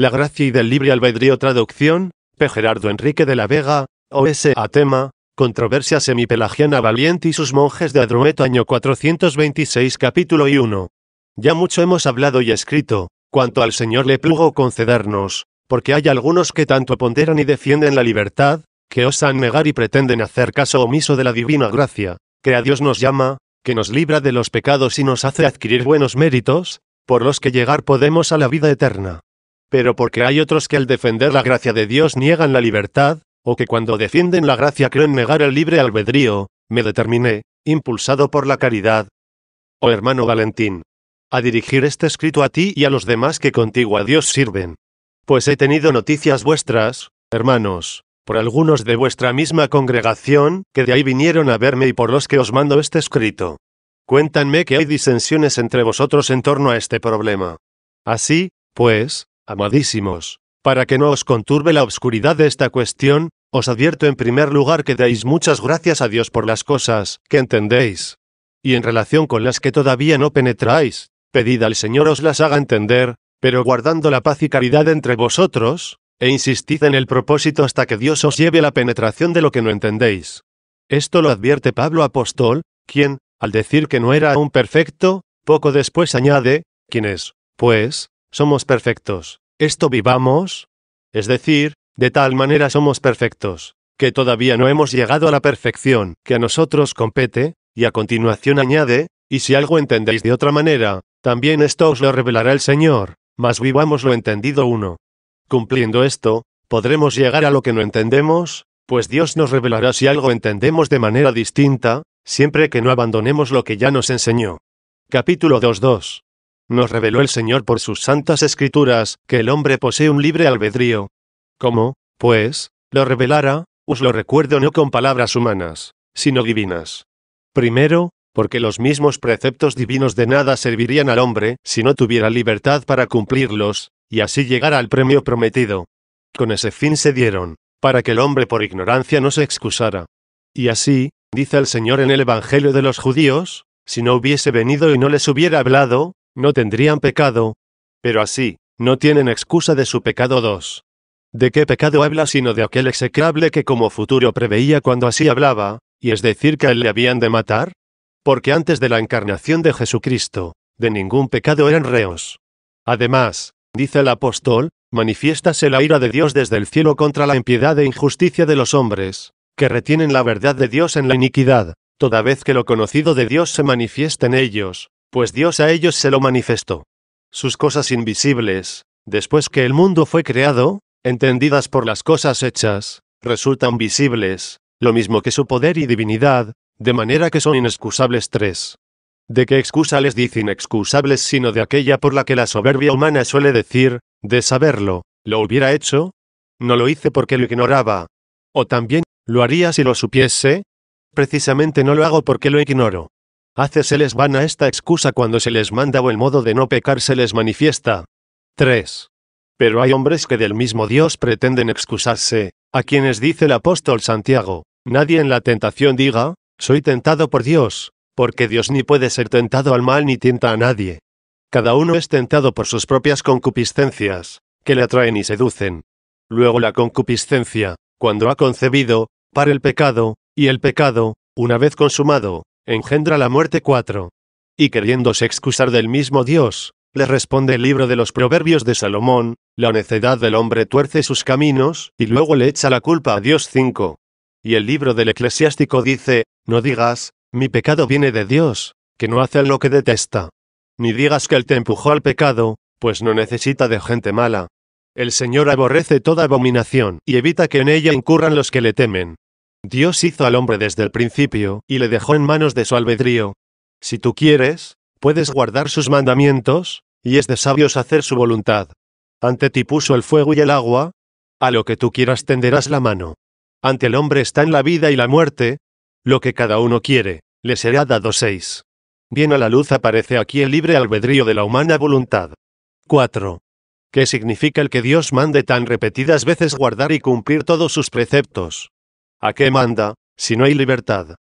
La gracia y del libre albedrío traducción, P. Gerardo Enrique de la Vega, O.S. a tema, controversia semipelagiana valiente y sus monjes de Adrueto año 426 capítulo y 1. Ya mucho hemos hablado y escrito, cuanto al Señor le plugo concedernos, porque hay algunos que tanto ponderan y defienden la libertad, que osan negar y pretenden hacer caso omiso de la divina gracia, que a Dios nos llama, que nos libra de los pecados y nos hace adquirir buenos méritos, por los que llegar podemos a la vida eterna pero porque hay otros que al defender la gracia de Dios niegan la libertad, o que cuando defienden la gracia creen negar el libre albedrío, me determiné, impulsado por la caridad. Oh hermano Valentín, a dirigir este escrito a ti y a los demás que contigo a Dios sirven. Pues he tenido noticias vuestras, hermanos, por algunos de vuestra misma congregación, que de ahí vinieron a verme y por los que os mando este escrito. Cuéntanme que hay disensiones entre vosotros en torno a este problema. Así, pues, Amadísimos, para que no os conturbe la obscuridad de esta cuestión, os advierto en primer lugar que deis muchas gracias a Dios por las cosas que entendéis. Y en relación con las que todavía no penetráis, pedid al Señor os las haga entender, pero guardando la paz y caridad entre vosotros, e insistid en el propósito hasta que Dios os lleve la penetración de lo que no entendéis. Esto lo advierte Pablo Apóstol, quien, al decir que no era aún perfecto, poco después añade, ¿Quién es, pues, somos perfectos. Esto vivamos, es decir, de tal manera somos perfectos, que todavía no hemos llegado a la perfección que a nosotros compete, y a continuación añade, y si algo entendéis de otra manera, también esto os lo revelará el Señor, mas vivamos lo entendido uno. Cumpliendo esto, podremos llegar a lo que no entendemos, pues Dios nos revelará si algo entendemos de manera distinta, siempre que no abandonemos lo que ya nos enseñó. Capítulo 2.2. Nos reveló el Señor por sus santas escrituras que el hombre posee un libre albedrío. ¿Cómo, pues, lo revelara? Os lo recuerdo no con palabras humanas, sino divinas. Primero, porque los mismos preceptos divinos de nada servirían al hombre si no tuviera libertad para cumplirlos, y así llegar al premio prometido. Con ese fin se dieron, para que el hombre por ignorancia no se excusara. Y así, dice el Señor en el Evangelio de los judíos, si no hubiese venido y no les hubiera hablado, no tendrían pecado, pero así, no tienen excusa de su pecado 2. ¿De qué pecado habla sino de aquel execrable que como futuro preveía cuando así hablaba, y es decir que él le habían de matar? Porque antes de la encarnación de Jesucristo, de ningún pecado eran reos. Además, dice el apóstol, manifiéstase la ira de Dios desde el cielo contra la impiedad e injusticia de los hombres, que retienen la verdad de Dios en la iniquidad, toda vez que lo conocido de Dios se manifiesta en ellos, pues Dios a ellos se lo manifestó. Sus cosas invisibles, después que el mundo fue creado, entendidas por las cosas hechas, resultan visibles, lo mismo que su poder y divinidad, de manera que son inexcusables tres. ¿De qué excusa les dice inexcusables sino de aquella por la que la soberbia humana suele decir, de saberlo, ¿lo hubiera hecho? No lo hice porque lo ignoraba. O también, ¿lo haría si lo supiese? Precisamente no lo hago porque lo ignoro hace se les vana esta excusa cuando se les manda o el modo de no pecar se les manifiesta. 3. Pero hay hombres que del mismo Dios pretenden excusarse, a quienes dice el apóstol Santiago, nadie en la tentación diga, soy tentado por Dios, porque Dios ni puede ser tentado al mal ni tienta a nadie. Cada uno es tentado por sus propias concupiscencias, que le atraen y seducen. Luego la concupiscencia, cuando ha concebido, para el pecado, y el pecado, una vez consumado, engendra la muerte 4. Y queriéndose excusar del mismo Dios, le responde el libro de los Proverbios de Salomón, la necedad del hombre tuerce sus caminos, y luego le echa la culpa a Dios 5. Y el libro del eclesiástico dice, no digas, mi pecado viene de Dios, que no hace lo que detesta. Ni digas que Él te empujó al pecado, pues no necesita de gente mala. El Señor aborrece toda abominación y evita que en ella incurran los que le temen. Dios hizo al hombre desde el principio, y le dejó en manos de su albedrío. Si tú quieres, puedes guardar sus mandamientos, y es de sabios hacer su voluntad. Ante ti puso el fuego y el agua, a lo que tú quieras tenderás la mano. Ante el hombre están la vida y la muerte, lo que cada uno quiere, le será dado seis. Bien a la luz aparece aquí el libre albedrío de la humana voluntad. 4. ¿Qué significa el que Dios mande tan repetidas veces guardar y cumplir todos sus preceptos? ¿A qué manda, si no hay libertad?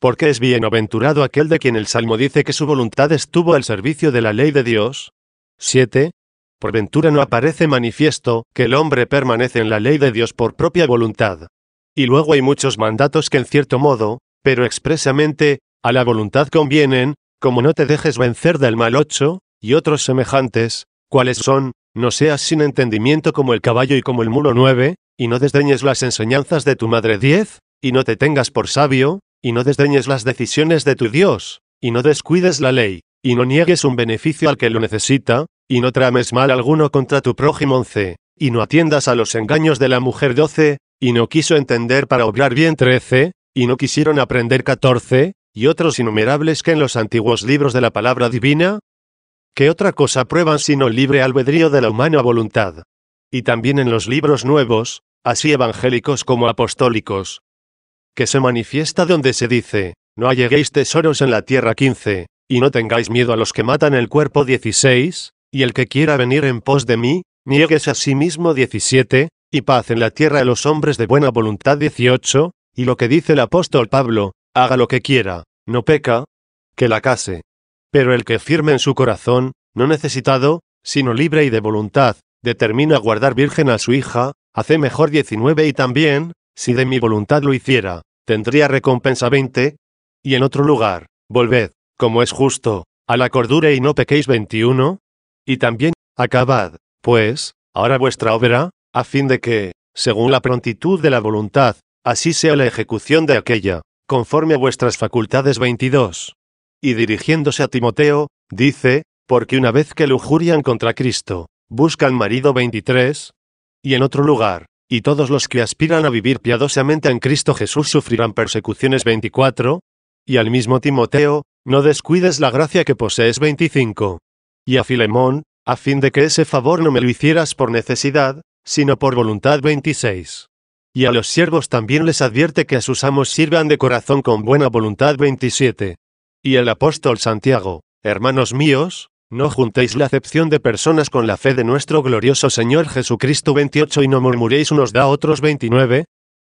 ¿Por qué es bienaventurado aquel de quien el Salmo dice que su voluntad estuvo al servicio de la ley de Dios. 7. Por ventura no aparece manifiesto que el hombre permanece en la ley de Dios por propia voluntad. Y luego hay muchos mandatos que en cierto modo, pero expresamente, a la voluntad convienen, como no te dejes vencer del mal 8, y otros semejantes, cuáles son, no seas sin entendimiento como el caballo y como el mulo 9, y no desdeñes las enseñanzas de tu madre diez y no te tengas por sabio, y no desdeñes las decisiones de tu Dios, y no descuides la ley, y no niegues un beneficio al que lo necesita, y no trames mal alguno contra tu prójimo once y no atiendas a los engaños de la mujer doce y no quiso entender para obrar bien 13, y no quisieron aprender 14, y otros innumerables que en los antiguos libros de la palabra divina? ¿Qué otra cosa prueban sino el libre albedrío de la humana voluntad? Y también en los libros nuevos, así evangélicos como apostólicos, que se manifiesta donde se dice, no alleguéis tesoros en la tierra 15, y no tengáis miedo a los que matan el cuerpo 16, y el que quiera venir en pos de mí, niegues a sí mismo 17, y paz en la tierra a los hombres de buena voluntad 18, y lo que dice el apóstol Pablo, haga lo que quiera, no peca, que la case. Pero el que firme en su corazón, no necesitado, sino libre y de voluntad, determina guardar virgen a su hija, Hace mejor 19 y también, si de mi voluntad lo hiciera, tendría recompensa 20. Y en otro lugar, volved, como es justo, a la cordura y no pequéis 21. Y también, acabad, pues, ahora vuestra obra, a fin de que, según la prontitud de la voluntad, así sea la ejecución de aquella, conforme a vuestras facultades 22. Y dirigiéndose a Timoteo, dice, porque una vez que lujurian contra Cristo, buscan marido 23, y en otro lugar, y todos los que aspiran a vivir piadosamente en Cristo Jesús sufrirán persecuciones 24. Y al mismo Timoteo, no descuides la gracia que posees 25. Y a Filemón, a fin de que ese favor no me lo hicieras por necesidad, sino por voluntad 26. Y a los siervos también les advierte que a sus amos sirvan de corazón con buena voluntad 27. Y el apóstol Santiago, hermanos míos, no juntéis la acepción de personas con la fe de nuestro glorioso Señor Jesucristo 28 y no murmuréis unos da otros 29.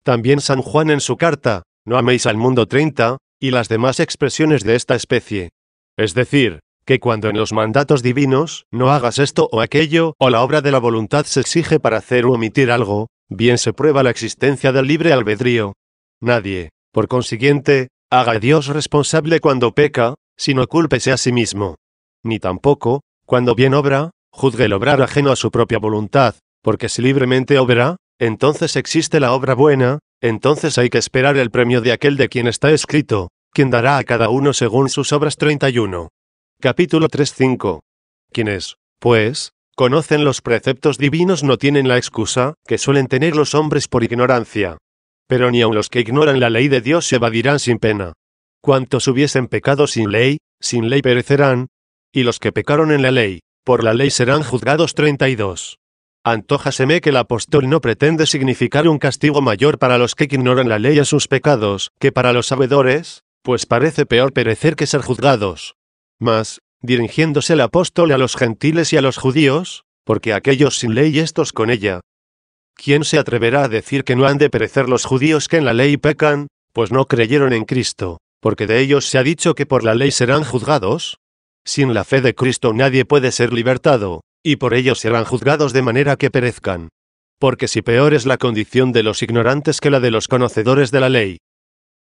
También San Juan en su carta, no améis al mundo 30, y las demás expresiones de esta especie. Es decir, que cuando en los mandatos divinos, no hagas esto o aquello, o la obra de la voluntad se exige para hacer o omitir algo, bien se prueba la existencia del libre albedrío. Nadie, por consiguiente, haga a Dios responsable cuando peca, sino cúlpese a sí mismo ni tampoco, cuando bien obra, juzgue el obrar ajeno a su propia voluntad, porque si libremente obra, entonces existe la obra buena, entonces hay que esperar el premio de aquel de quien está escrito, quien dará a cada uno según sus obras 31. Capítulo 3.5. Quienes, pues, conocen los preceptos divinos no tienen la excusa que suelen tener los hombres por ignorancia. Pero ni aun los que ignoran la ley de Dios se evadirán sin pena. Cuantos hubiesen pecado sin ley, sin ley perecerán, y los que pecaron en la ley, por la ley serán juzgados 32. Antójaseme que el apóstol no pretende significar un castigo mayor para los que ignoran la ley a sus pecados, que para los sabedores, pues parece peor perecer que ser juzgados. Mas, dirigiéndose el apóstol a los gentiles y a los judíos, porque aquellos sin ley y estos con ella. ¿Quién se atreverá a decir que no han de perecer los judíos que en la ley pecan, pues no creyeron en Cristo, porque de ellos se ha dicho que por la ley serán juzgados? Sin la fe de Cristo nadie puede ser libertado, y por ello serán juzgados de manera que perezcan. Porque si peor es la condición de los ignorantes que la de los conocedores de la ley.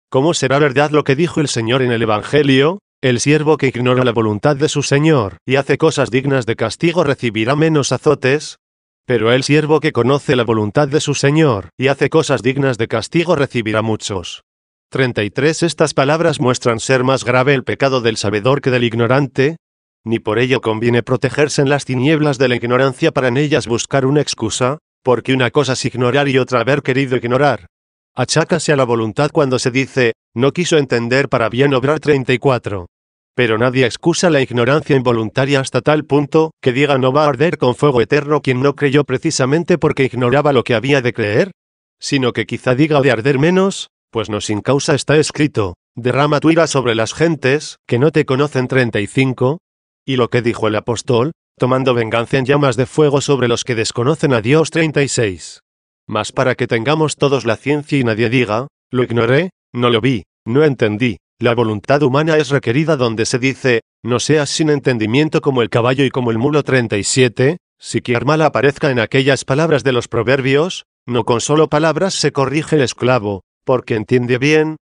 ¿Cómo será verdad lo que dijo el Señor en el Evangelio? El siervo que ignora la voluntad de su Señor y hace cosas dignas de castigo recibirá menos azotes, pero el siervo que conoce la voluntad de su Señor y hace cosas dignas de castigo recibirá muchos. 33 Estas palabras muestran ser más grave el pecado del sabedor que del ignorante, ni por ello conviene protegerse en las tinieblas de la ignorancia para en ellas buscar una excusa, porque una cosa es ignorar y otra haber querido ignorar. Achácase a la voluntad cuando se dice, no quiso entender para bien obrar 34. Pero nadie excusa la ignorancia involuntaria hasta tal punto, que diga no va a arder con fuego eterno quien no creyó precisamente porque ignoraba lo que había de creer, sino que quizá diga de arder menos, pues no sin causa está escrito, derrama tu ira sobre las gentes, que no te conocen 35. Y lo que dijo el apóstol, tomando venganza en llamas de fuego sobre los que desconocen a Dios 36. Mas para que tengamos todos la ciencia y nadie diga, lo ignoré, no lo vi, no entendí, la voluntad humana es requerida donde se dice, no seas sin entendimiento como el caballo y como el mulo 37, si que mal aparezca en aquellas palabras de los proverbios, no con solo palabras se corrige el esclavo, porque entiende bien,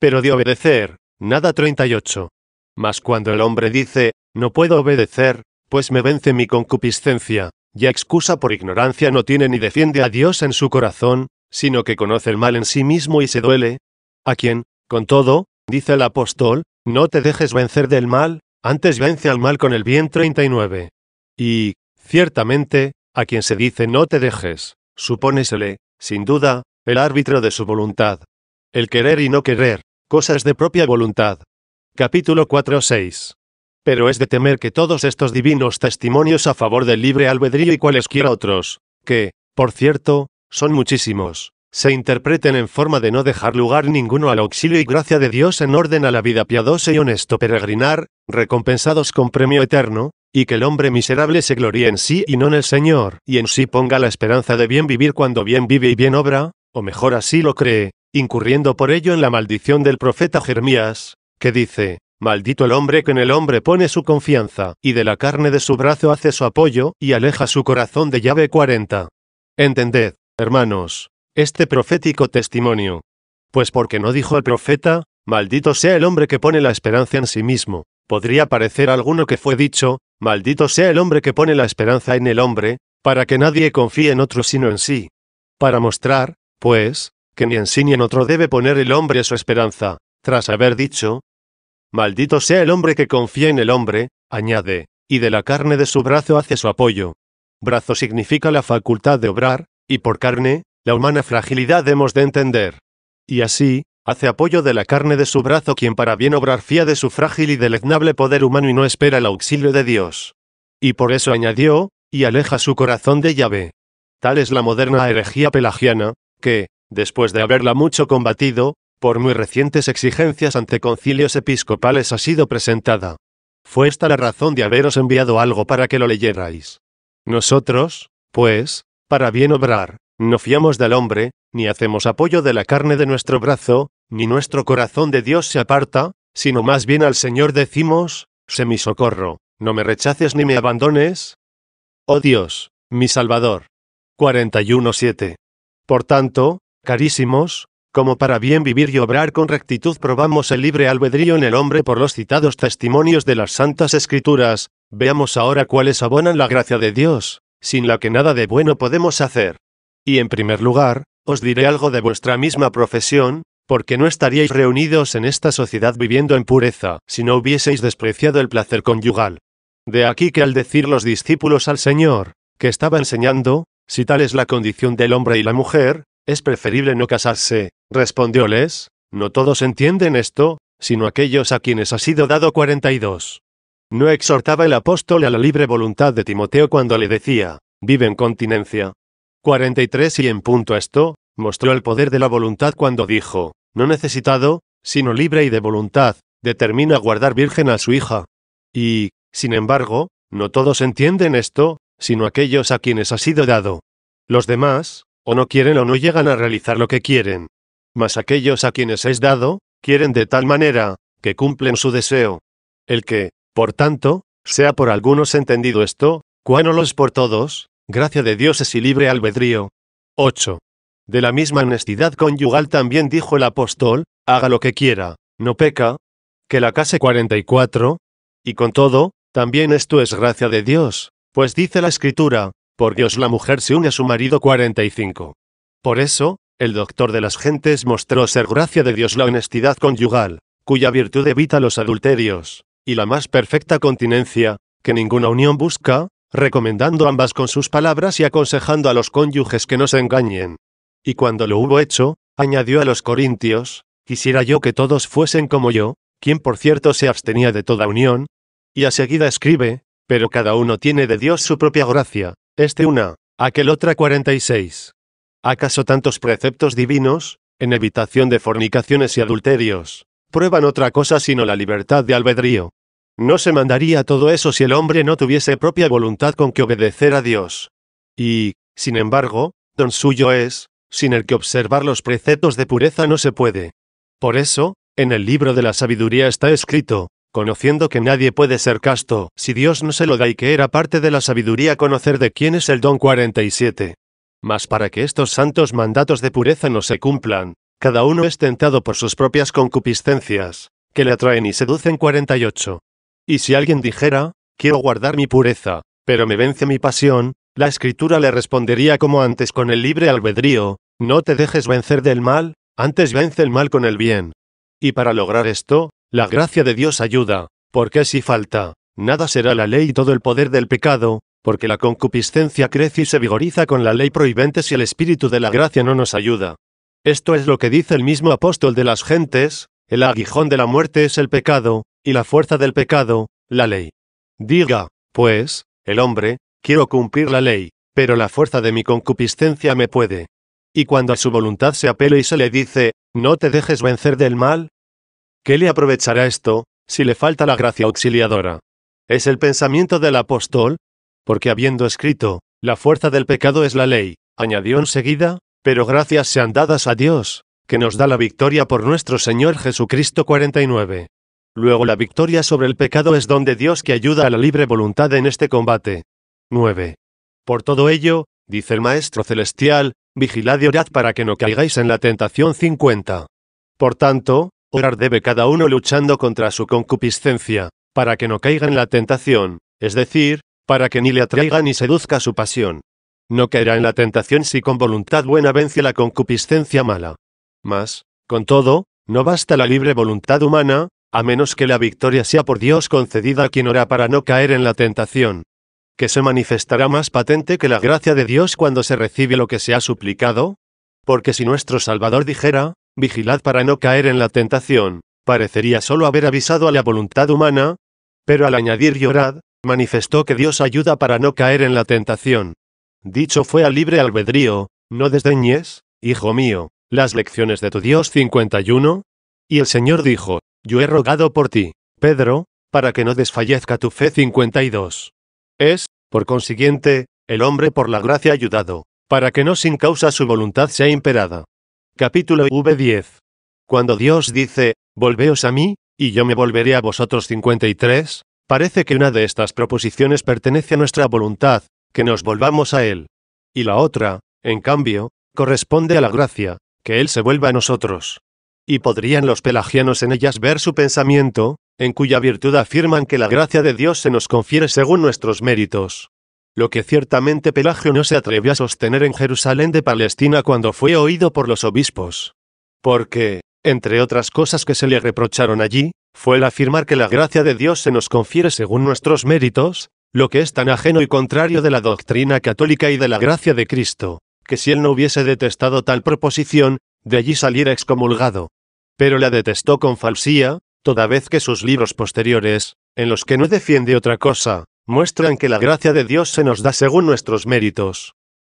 pero de obedecer, nada 38. Mas cuando el hombre dice, no puedo obedecer, pues me vence mi concupiscencia, ya excusa por ignorancia no tiene ni defiende a Dios en su corazón, sino que conoce el mal en sí mismo y se duele. A quien, con todo, dice el apóstol, no te dejes vencer del mal, antes vence al mal con el bien 39. Y, ciertamente, a quien se dice no te dejes, supónesele, sin duda, el árbitro de su voluntad, el querer y no querer, cosas de propia voluntad. Capítulo 46. Pero es de temer que todos estos divinos testimonios a favor del libre albedrío y cualesquiera otros, que, por cierto, son muchísimos, se interpreten en forma de no dejar lugar ninguno al auxilio y gracia de Dios en orden a la vida piadosa y honesto peregrinar, recompensados con premio eterno, y que el hombre miserable se gloríe en sí y no en el Señor, y en sí ponga la esperanza de bien vivir cuando bien vive y bien obra, o mejor así lo cree, incurriendo por ello en la maldición del profeta Jeremías, que dice, Maldito el hombre que en el hombre pone su confianza, y de la carne de su brazo hace su apoyo, y aleja su corazón de llave 40. Entended, hermanos, este profético testimonio. Pues porque no dijo el profeta, maldito sea el hombre que pone la esperanza en sí mismo. Podría parecer alguno que fue dicho, maldito sea el hombre que pone la esperanza en el hombre, para que nadie confíe en otro sino en sí. Para mostrar, pues, que ni en sí ni en otro debe poner el hombre su esperanza, tras haber dicho, Maldito sea el hombre que confía en el hombre, añade, y de la carne de su brazo hace su apoyo. Brazo significa la facultad de obrar, y por carne, la humana fragilidad hemos de entender. Y así, hace apoyo de la carne de su brazo quien para bien obrar fía de su frágil y deleznable poder humano y no espera el auxilio de Dios. Y por eso añadió, y aleja su corazón de llave. Tal es la moderna herejía pelagiana, que, después de haberla mucho combatido, por muy recientes exigencias ante concilios episcopales ha sido presentada. Fue esta la razón de haberos enviado algo para que lo leyerais. Nosotros, pues, para bien obrar, no fiamos del hombre, ni hacemos apoyo de la carne de nuestro brazo, ni nuestro corazón de Dios se aparta, sino más bien al Señor decimos, sé mi socorro, no me rechaces ni me abandones. Oh Dios, mi Salvador. 41.7. Por tanto, carísimos, como para bien vivir y obrar con rectitud probamos el libre albedrío en el hombre por los citados testimonios de las santas escrituras, veamos ahora cuáles abonan la gracia de Dios, sin la que nada de bueno podemos hacer. Y en primer lugar, os diré algo de vuestra misma profesión, porque no estaríais reunidos en esta sociedad viviendo en pureza, si no hubieseis despreciado el placer conyugal. De aquí que al decir los discípulos al Señor, que estaba enseñando, si tal es la condición del hombre y la mujer, es preferible no casarse, respondióles, no todos entienden esto, sino aquellos a quienes ha sido dado 42. No exhortaba el apóstol a la libre voluntad de Timoteo cuando le decía, vive en continencia. 43 y en punto a esto, mostró el poder de la voluntad cuando dijo, no necesitado, sino libre y de voluntad, determina guardar virgen a su hija. Y, sin embargo, no todos entienden esto, sino aquellos a quienes ha sido dado. Los demás, o no quieren o no llegan a realizar lo que quieren. Mas aquellos a quienes es dado, quieren de tal manera, que cumplen su deseo. El que, por tanto, sea por algunos entendido esto, o lo es por todos, gracia de Dios es y libre albedrío. 8. De la misma honestidad conyugal también dijo el apóstol, haga lo que quiera, no peca, que la case 44. Y con todo, también esto es gracia de Dios, pues dice la escritura, por Dios la mujer se une a su marido 45. Por eso, el doctor de las gentes mostró ser gracia de Dios la honestidad conyugal, cuya virtud evita los adulterios, y la más perfecta continencia, que ninguna unión busca, recomendando ambas con sus palabras y aconsejando a los cónyuges que no se engañen. Y cuando lo hubo hecho, añadió a los corintios, quisiera yo que todos fuesen como yo, quien por cierto se abstenía de toda unión, y a seguida escribe, pero cada uno tiene de Dios su propia gracia, este una, aquel otra 46. ¿Acaso tantos preceptos divinos, en evitación de fornicaciones y adulterios, prueban otra cosa sino la libertad de albedrío? No se mandaría todo eso si el hombre no tuviese propia voluntad con que obedecer a Dios. Y, sin embargo, don suyo es, sin el que observar los preceptos de pureza no se puede. Por eso, en el libro de la sabiduría está escrito, conociendo que nadie puede ser casto, si Dios no se lo da y que era parte de la sabiduría conocer de quién es el don 47. Mas para que estos santos mandatos de pureza no se cumplan, cada uno es tentado por sus propias concupiscencias, que le atraen y seducen 48. Y si alguien dijera, quiero guardar mi pureza, pero me vence mi pasión, la escritura le respondería como antes con el libre albedrío, no te dejes vencer del mal, antes vence el mal con el bien. Y para lograr esto, la gracia de Dios ayuda, porque si falta, nada será la ley y todo el poder del pecado, porque la concupiscencia crece y se vigoriza con la ley prohibente si el espíritu de la gracia no nos ayuda. Esto es lo que dice el mismo apóstol de las gentes, el aguijón de la muerte es el pecado, y la fuerza del pecado, la ley. Diga, pues, el hombre, quiero cumplir la ley, pero la fuerza de mi concupiscencia me puede. Y cuando a su voluntad se apele y se le dice, no te dejes vencer del mal, ¿Qué le aprovechará esto, si le falta la gracia auxiliadora? ¿Es el pensamiento del apóstol? Porque habiendo escrito, la fuerza del pecado es la ley, añadió enseguida, pero gracias sean dadas a Dios, que nos da la victoria por nuestro Señor Jesucristo 49. Luego la victoria sobre el pecado es donde Dios que ayuda a la libre voluntad en este combate. 9. Por todo ello, dice el Maestro Celestial, vigilad y orad para que no caigáis en la tentación 50. Por tanto, Orar debe cada uno luchando contra su concupiscencia, para que no caiga en la tentación, es decir, para que ni le atraiga ni seduzca su pasión. No caerá en la tentación si con voluntad buena vence la concupiscencia mala. Mas, con todo, no basta la libre voluntad humana, a menos que la victoria sea por Dios concedida a quien ora para no caer en la tentación. Que se manifestará más patente que la gracia de Dios cuando se recibe lo que se ha suplicado? Porque si nuestro Salvador dijera, Vigilad para no caer en la tentación. Parecería solo haber avisado a la voluntad humana, pero al añadir llorad, manifestó que Dios ayuda para no caer en la tentación. Dicho fue al libre albedrío, no desdeñes, hijo mío, las lecciones de tu Dios 51. Y el Señor dijo, yo he rogado por ti, Pedro, para que no desfallezca tu fe 52. Es, por consiguiente, el hombre por la gracia ayudado, para que no sin causa su voluntad sea imperada. Capítulo V10. Cuando Dios dice, Volveos a mí, y yo me volveré a vosotros 53, parece que una de estas proposiciones pertenece a nuestra voluntad, que nos volvamos a Él. Y la otra, en cambio, corresponde a la gracia, que Él se vuelva a nosotros. Y podrían los pelagianos en ellas ver su pensamiento, en cuya virtud afirman que la gracia de Dios se nos confiere según nuestros méritos lo que ciertamente Pelagio no se atrevió a sostener en Jerusalén de Palestina cuando fue oído por los obispos. Porque, entre otras cosas que se le reprocharon allí, fue el afirmar que la gracia de Dios se nos confiere según nuestros méritos, lo que es tan ajeno y contrario de la doctrina católica y de la gracia de Cristo, que si él no hubiese detestado tal proposición, de allí saliera excomulgado. Pero la detestó con falsía, toda vez que sus libros posteriores, en los que no defiende otra cosa, muestran que la gracia de Dios se nos da según nuestros méritos.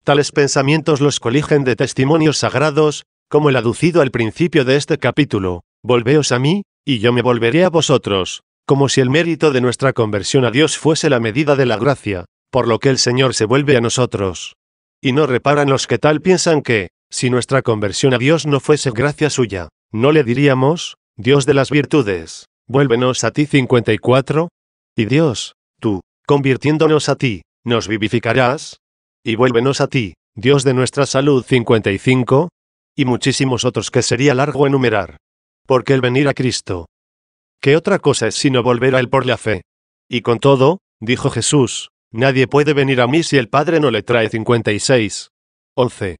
Tales pensamientos los coligen de testimonios sagrados, como el aducido al principio de este capítulo, Volveos a mí, y yo me volveré a vosotros, como si el mérito de nuestra conversión a Dios fuese la medida de la gracia, por lo que el Señor se vuelve a nosotros. Y no reparan los que tal piensan que, si nuestra conversión a Dios no fuese gracia suya, no le diríamos, Dios de las virtudes, vuélvenos a ti 54. Y Dios, tú, convirtiéndonos a ti, nos vivificarás, y vuélvenos a ti, Dios de nuestra salud 55, y muchísimos otros que sería largo enumerar. Porque el venir a Cristo. ¿Qué otra cosa es sino volver a Él por la fe? Y con todo, dijo Jesús, nadie puede venir a mí si el Padre no le trae 56. 11.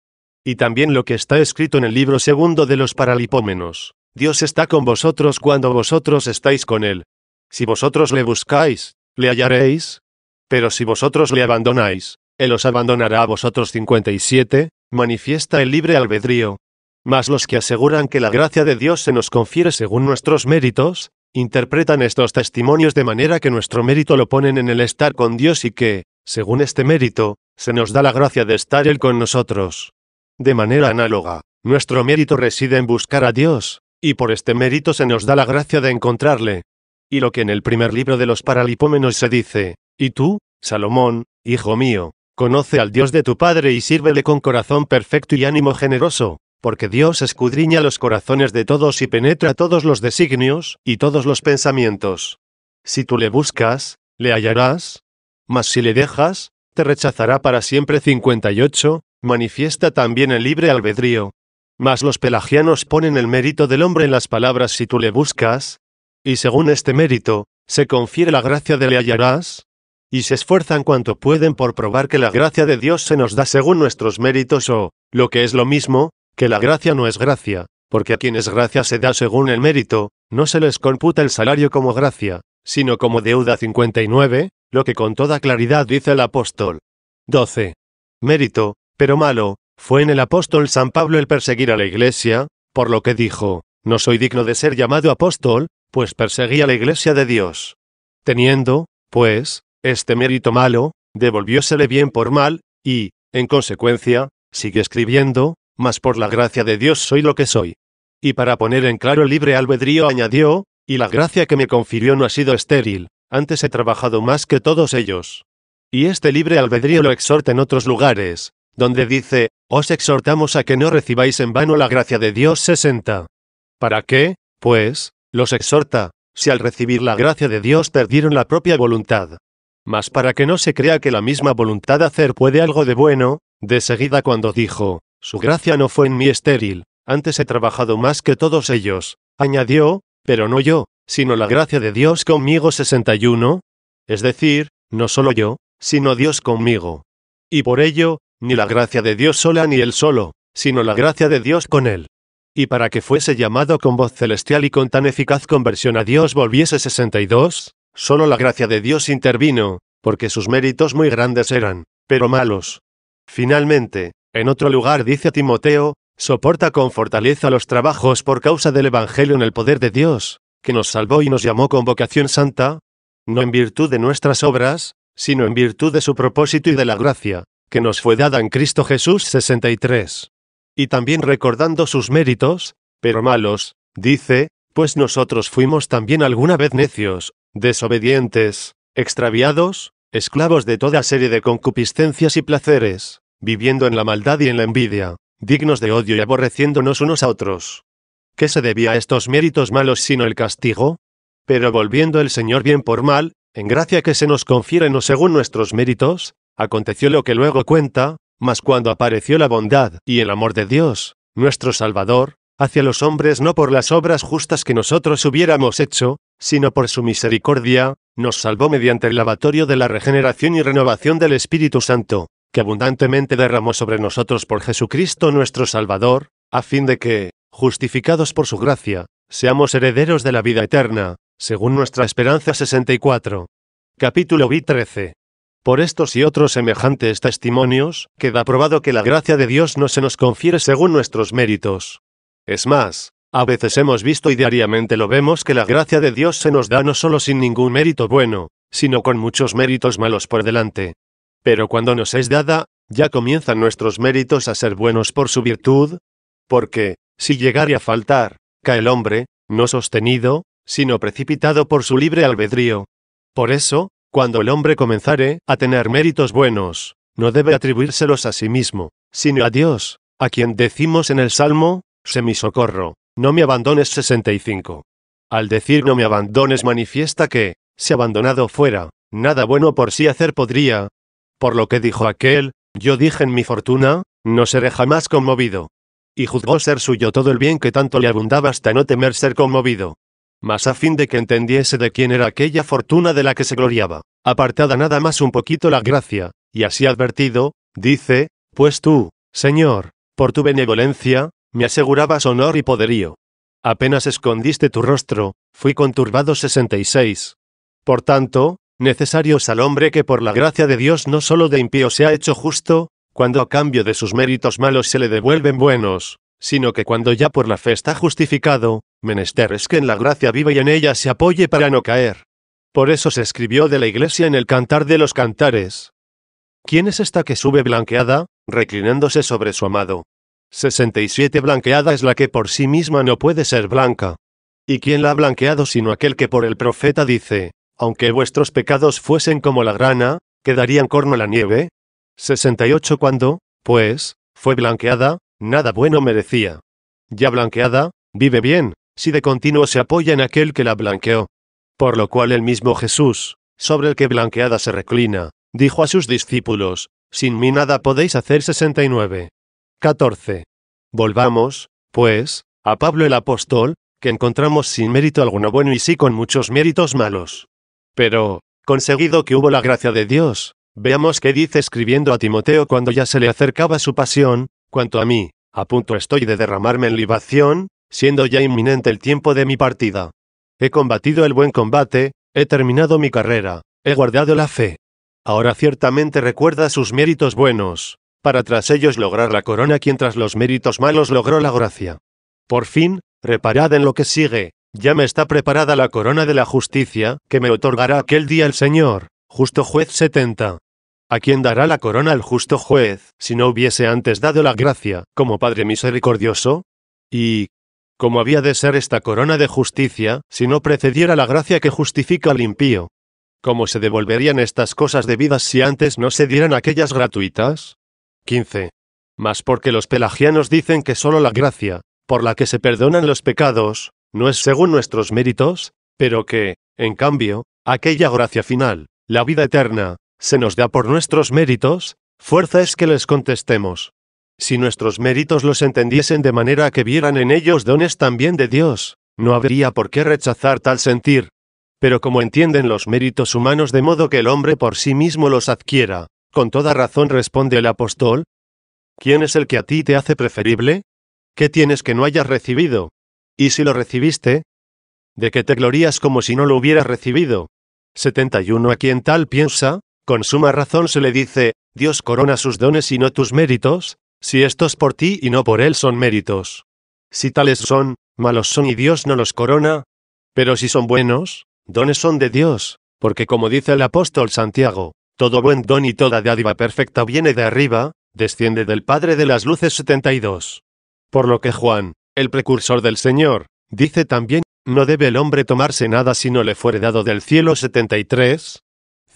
Y también lo que está escrito en el libro segundo de los paralipómenos. Dios está con vosotros cuando vosotros estáis con Él. Si vosotros le buscáis, le hallaréis. Pero si vosotros le abandonáis, Él os abandonará a vosotros 57, manifiesta el libre albedrío. Mas los que aseguran que la gracia de Dios se nos confiere según nuestros méritos, interpretan estos testimonios de manera que nuestro mérito lo ponen en el estar con Dios y que, según este mérito, se nos da la gracia de estar Él con nosotros. De manera análoga, nuestro mérito reside en buscar a Dios, y por este mérito se nos da la gracia de encontrarle. Y lo que en el primer libro de los Paralipómenos se dice, y tú, Salomón, hijo mío, conoce al Dios de tu Padre y sírvele con corazón perfecto y ánimo generoso, porque Dios escudriña los corazones de todos y penetra todos los designios y todos los pensamientos. Si tú le buscas, le hallarás. Mas si le dejas, te rechazará para siempre 58, manifiesta también el libre albedrío. Mas los pelagianos ponen el mérito del hombre en las palabras si tú le buscas, y según este mérito, se confiere la gracia de le hallarás, y se esfuerzan cuanto pueden por probar que la gracia de Dios se nos da según nuestros méritos o, lo que es lo mismo, que la gracia no es gracia, porque a quienes gracia se da según el mérito, no se les computa el salario como gracia, sino como deuda 59, lo que con toda claridad dice el apóstol. 12. Mérito, pero malo, fue en el apóstol San Pablo el perseguir a la iglesia, por lo que dijo, no soy digno de ser llamado apóstol, pues perseguía la iglesia de Dios. Teniendo, pues, este mérito malo, devolviósele bien por mal, y, en consecuencia, sigue escribiendo, mas por la gracia de Dios soy lo que soy. Y para poner en claro el libre albedrío añadió, y la gracia que me confirió no ha sido estéril, antes he trabajado más que todos ellos. Y este libre albedrío lo exhorta en otros lugares, donde dice, os exhortamos a que no recibáis en vano la gracia de Dios 60. ¿Para qué, pues, los exhorta, si al recibir la gracia de Dios perdieron la propia voluntad. Mas para que no se crea que la misma voluntad hacer puede algo de bueno, de seguida cuando dijo, su gracia no fue en mí estéril, antes he trabajado más que todos ellos, añadió, pero no yo, sino la gracia de Dios conmigo 61. Es decir, no solo yo, sino Dios conmigo. Y por ello, ni la gracia de Dios sola ni él solo, sino la gracia de Dios con él y para que fuese llamado con voz celestial y con tan eficaz conversión a Dios volviese 62, solo la gracia de Dios intervino, porque sus méritos muy grandes eran, pero malos. Finalmente, en otro lugar dice a Timoteo, soporta con fortaleza los trabajos por causa del Evangelio en el poder de Dios, que nos salvó y nos llamó con vocación santa, no en virtud de nuestras obras, sino en virtud de su propósito y de la gracia, que nos fue dada en Cristo Jesús 63 y también recordando sus méritos, pero malos, dice, pues nosotros fuimos también alguna vez necios, desobedientes, extraviados, esclavos de toda serie de concupiscencias y placeres, viviendo en la maldad y en la envidia, dignos de odio y aborreciéndonos unos a otros. ¿Qué se debía a estos méritos malos sino el castigo? Pero volviendo el Señor bien por mal, en gracia que se nos confiere no según nuestros méritos, aconteció lo que luego cuenta, mas cuando apareció la bondad y el amor de Dios, nuestro Salvador, hacia los hombres no por las obras justas que nosotros hubiéramos hecho, sino por su misericordia, nos salvó mediante el lavatorio de la regeneración y renovación del Espíritu Santo, que abundantemente derramó sobre nosotros por Jesucristo nuestro Salvador, a fin de que, justificados por su gracia, seamos herederos de la vida eterna, según nuestra esperanza 64. Capítulo B 13. Por estos y otros semejantes testimonios, queda probado que la gracia de Dios no se nos confiere según nuestros méritos. Es más, a veces hemos visto y diariamente lo vemos que la gracia de Dios se nos da no solo sin ningún mérito bueno, sino con muchos méritos malos por delante. Pero cuando nos es dada, ya comienzan nuestros méritos a ser buenos por su virtud. Porque, si llegare a faltar, cae el hombre, no sostenido, sino precipitado por su libre albedrío. Por eso, cuando el hombre comenzare a tener méritos buenos, no debe atribuírselos a sí mismo, sino a Dios, a quien decimos en el Salmo, sé mi socorro, no me abandones 65. Al decir no me abandones manifiesta que, si abandonado fuera, nada bueno por sí hacer podría. Por lo que dijo aquel, yo dije en mi fortuna, no seré jamás conmovido. Y juzgó ser suyo todo el bien que tanto le abundaba hasta no temer ser conmovido mas a fin de que entendiese de quién era aquella fortuna de la que se gloriaba, apartada nada más un poquito la gracia, y así advertido, dice, pues tú, Señor, por tu benevolencia, me asegurabas honor y poderío. Apenas escondiste tu rostro, fui conturbado 66. Por tanto, necesario es al hombre que por la gracia de Dios no solo de impío se ha hecho justo, cuando a cambio de sus méritos malos se le devuelven buenos, sino que cuando ya por la fe está justificado, menester es que en la gracia viva y en ella se apoye para no caer. Por eso se escribió de la iglesia en el Cantar de los Cantares. ¿Quién es esta que sube blanqueada, reclinándose sobre su amado? 67 Blanqueada es la que por sí misma no puede ser blanca. ¿Y quién la ha blanqueado sino aquel que por el profeta dice, aunque vuestros pecados fuesen como la grana, quedarían corno la nieve? 68 Cuando, pues, fue blanqueada, Nada bueno merecía. Ya blanqueada, vive bien, si de continuo se apoya en aquel que la blanqueó. Por lo cual el mismo Jesús, sobre el que blanqueada se reclina, dijo a sus discípulos, Sin mí nada podéis hacer 69. 14. Volvamos, pues, a Pablo el apóstol, que encontramos sin mérito alguno bueno y sí con muchos méritos malos. Pero, conseguido que hubo la gracia de Dios, veamos qué dice escribiendo a Timoteo cuando ya se le acercaba su pasión, Cuanto a mí, a punto estoy de derramarme en libación, siendo ya inminente el tiempo de mi partida. He combatido el buen combate, he terminado mi carrera, he guardado la fe. Ahora ciertamente recuerda sus méritos buenos, para tras ellos lograr la corona quien tras los méritos malos logró la gracia. Por fin, reparad en lo que sigue, ya me está preparada la corona de la justicia, que me otorgará aquel día el Señor, justo juez 70, a quién dará la corona el justo juez, si no hubiese antes dado la gracia, como Padre misericordioso? Y, ¿cómo había de ser esta corona de justicia, si no precediera la gracia que justifica al impío? ¿Cómo se devolverían estas cosas debidas si antes no se dieran aquellas gratuitas? 15. Mas porque los pelagianos dicen que sólo la gracia, por la que se perdonan los pecados, no es según nuestros méritos, pero que, en cambio, aquella gracia final, la vida eterna, se nos da por nuestros méritos, fuerza es que les contestemos. Si nuestros méritos los entendiesen de manera que vieran en ellos dones también de Dios, no habría por qué rechazar tal sentir. Pero como entienden los méritos humanos de modo que el hombre por sí mismo los adquiera, con toda razón responde el apóstol, ¿quién es el que a ti te hace preferible? ¿Qué tienes que no hayas recibido? ¿Y si lo recibiste? ¿De qué te glorías como si no lo hubieras recibido? 71. A quien tal piensa, con suma razón se le dice, Dios corona sus dones y no tus méritos, si estos por ti y no por Él son méritos. Si tales son, malos son y Dios no los corona. Pero si son buenos, dones son de Dios, porque como dice el apóstol Santiago, todo buen don y toda dádiva perfecta viene de arriba, desciende del Padre de las Luces 72. Por lo que Juan, el precursor del Señor, dice también, no debe el hombre tomarse nada si no le fuere dado del cielo 73,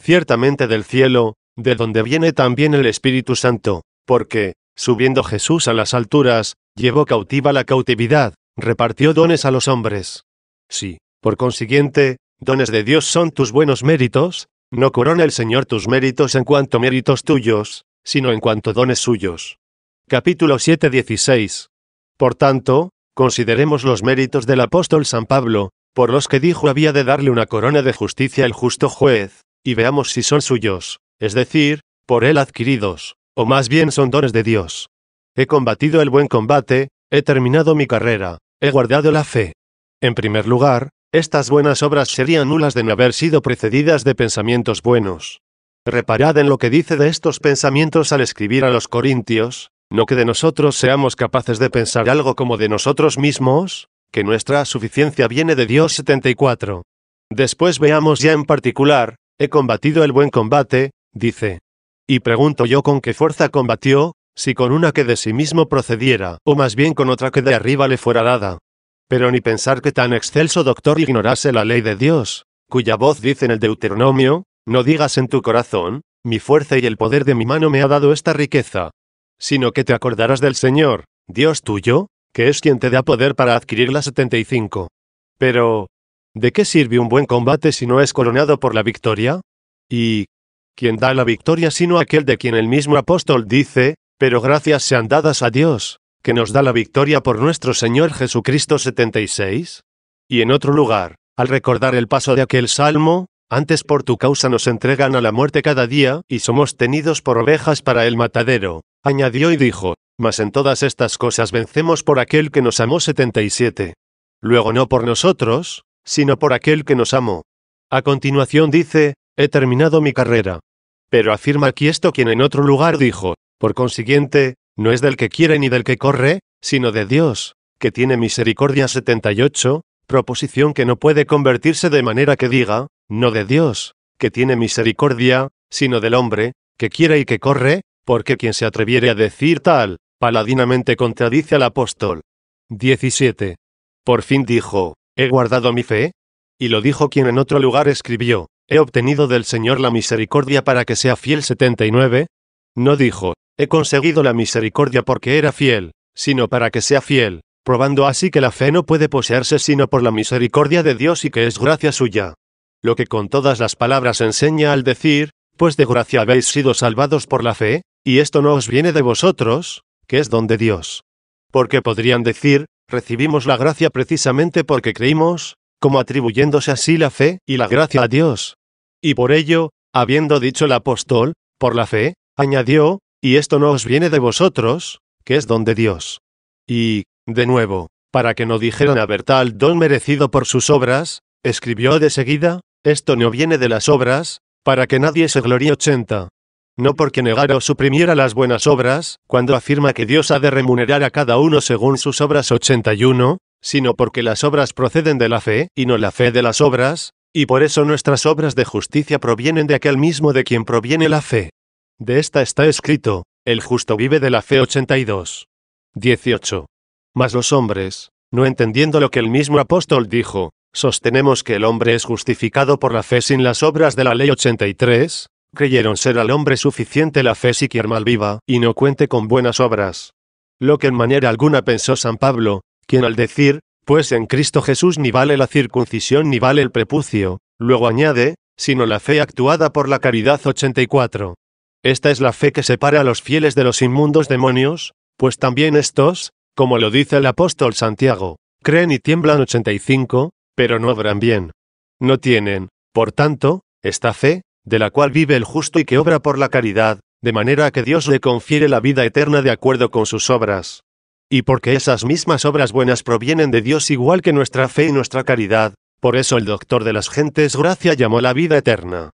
ciertamente del cielo, de donde viene también el Espíritu Santo, porque, subiendo Jesús a las alturas, llevó cautiva la cautividad, repartió dones a los hombres. Si, por consiguiente, dones de Dios son tus buenos méritos, no corona el Señor tus méritos en cuanto méritos tuyos, sino en cuanto dones suyos. Capítulo 7 16. Por tanto, consideremos los méritos del apóstol San Pablo, por los que dijo había de darle una corona de justicia el justo juez, y veamos si son suyos, es decir, por él adquiridos, o más bien son dones de Dios. He combatido el buen combate, he terminado mi carrera, he guardado la fe. En primer lugar, estas buenas obras serían nulas de no haber sido precedidas de pensamientos buenos. Reparad en lo que dice de estos pensamientos al escribir a los Corintios, no que de nosotros seamos capaces de pensar algo como de nosotros mismos, que nuestra suficiencia viene de Dios 74. Después veamos ya en particular, He combatido el buen combate, dice. Y pregunto yo con qué fuerza combatió, si con una que de sí mismo procediera, o más bien con otra que de arriba le fuera dada. Pero ni pensar que tan excelso doctor ignorase la ley de Dios, cuya voz dice en el Deuteronomio, no digas en tu corazón, mi fuerza y el poder de mi mano me ha dado esta riqueza, sino que te acordarás del Señor, Dios tuyo, que es quien te da poder para adquirir la 75. Pero, ¿De qué sirve un buen combate si no es coronado por la victoria? Y ¿quién da la victoria sino aquel de quien el mismo apóstol dice, pero gracias sean dadas a Dios, que nos da la victoria por nuestro Señor Jesucristo 76? Y en otro lugar, al recordar el paso de aquel salmo, antes por tu causa nos entregan a la muerte cada día, y somos tenidos por ovejas para el matadero, añadió y dijo, mas en todas estas cosas vencemos por aquel que nos amó 77. Luego no por nosotros, sino por aquel que nos amó. A continuación dice, he terminado mi carrera. Pero afirma aquí esto quien en otro lugar dijo, por consiguiente, no es del que quiere ni del que corre, sino de Dios, que tiene misericordia 78, proposición que no puede convertirse de manera que diga, no de Dios, que tiene misericordia, sino del hombre, que quiere y que corre, porque quien se atreviere a decir tal, paladinamente contradice al apóstol. 17. Por fin dijo, He guardado mi fe. Y lo dijo quien en otro lugar escribió, he obtenido del Señor la misericordia para que sea fiel 79. No dijo, he conseguido la misericordia porque era fiel, sino para que sea fiel, probando así que la fe no puede posearse sino por la misericordia de Dios y que es gracia suya. Lo que con todas las palabras enseña al decir, pues de gracia habéis sido salvados por la fe, y esto no os viene de vosotros, que es don de Dios. Porque podrían decir, Recibimos la gracia precisamente porque creímos, como atribuyéndose así la fe y la gracia a Dios. Y por ello, habiendo dicho el apóstol, por la fe, añadió, y esto no os viene de vosotros, que es don de Dios. Y, de nuevo, para que no dijeran haber tal don merecido por sus obras, escribió de seguida, esto no viene de las obras, para que nadie se gloríe Ochenta no porque negara o suprimiera las buenas obras, cuando afirma que Dios ha de remunerar a cada uno según sus obras 81, sino porque las obras proceden de la fe, y no la fe de las obras, y por eso nuestras obras de justicia provienen de aquel mismo de quien proviene la fe. De esta está escrito, el justo vive de la fe 82. 18. Mas los hombres, no entendiendo lo que el mismo apóstol dijo, sostenemos que el hombre es justificado por la fe sin las obras de la ley 83, creyeron ser al hombre suficiente la fe siquier malviva, y no cuente con buenas obras. Lo que en manera alguna pensó San Pablo, quien al decir, pues en Cristo Jesús ni vale la circuncisión ni vale el prepucio, luego añade, sino la fe actuada por la caridad 84. Esta es la fe que separa a los fieles de los inmundos demonios, pues también estos, como lo dice el apóstol Santiago, creen y tiemblan 85, pero no obran bien. No tienen, por tanto, esta fe, de la cual vive el justo y que obra por la caridad, de manera que Dios le confiere la vida eterna de acuerdo con sus obras. Y porque esas mismas obras buenas provienen de Dios igual que nuestra fe y nuestra caridad, por eso el doctor de las gentes gracia llamó la vida eterna.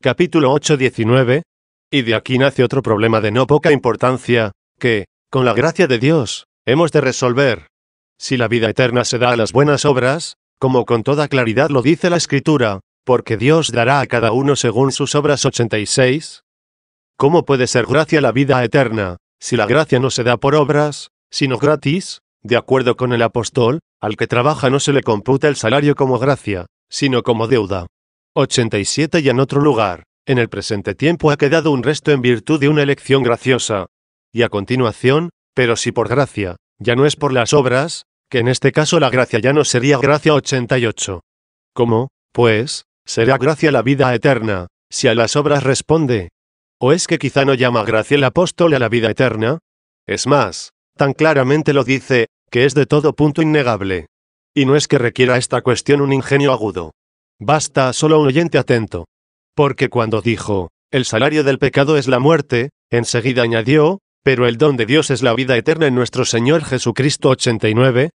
Capítulo 8:19. Y de aquí nace otro problema de no poca importancia, que, con la gracia de Dios, hemos de resolver. Si la vida eterna se da a las buenas obras, como con toda claridad lo dice la Escritura, porque Dios dará a cada uno según sus obras 86. ¿Cómo puede ser gracia la vida eterna, si la gracia no se da por obras, sino gratis? De acuerdo con el apóstol, al que trabaja no se le computa el salario como gracia, sino como deuda. 87 Y en otro lugar, en el presente tiempo ha quedado un resto en virtud de una elección graciosa. Y a continuación, pero si por gracia, ya no es por las obras, que en este caso la gracia ya no sería gracia 88. ¿Cómo, pues, ¿Será gracia la vida eterna, si a las obras responde? ¿O es que quizá no llama gracia el apóstol a la vida eterna? Es más, tan claramente lo dice, que es de todo punto innegable. Y no es que requiera esta cuestión un ingenio agudo. Basta solo un oyente atento. Porque cuando dijo, el salario del pecado es la muerte, enseguida añadió, pero el don de Dios es la vida eterna en nuestro Señor Jesucristo 89.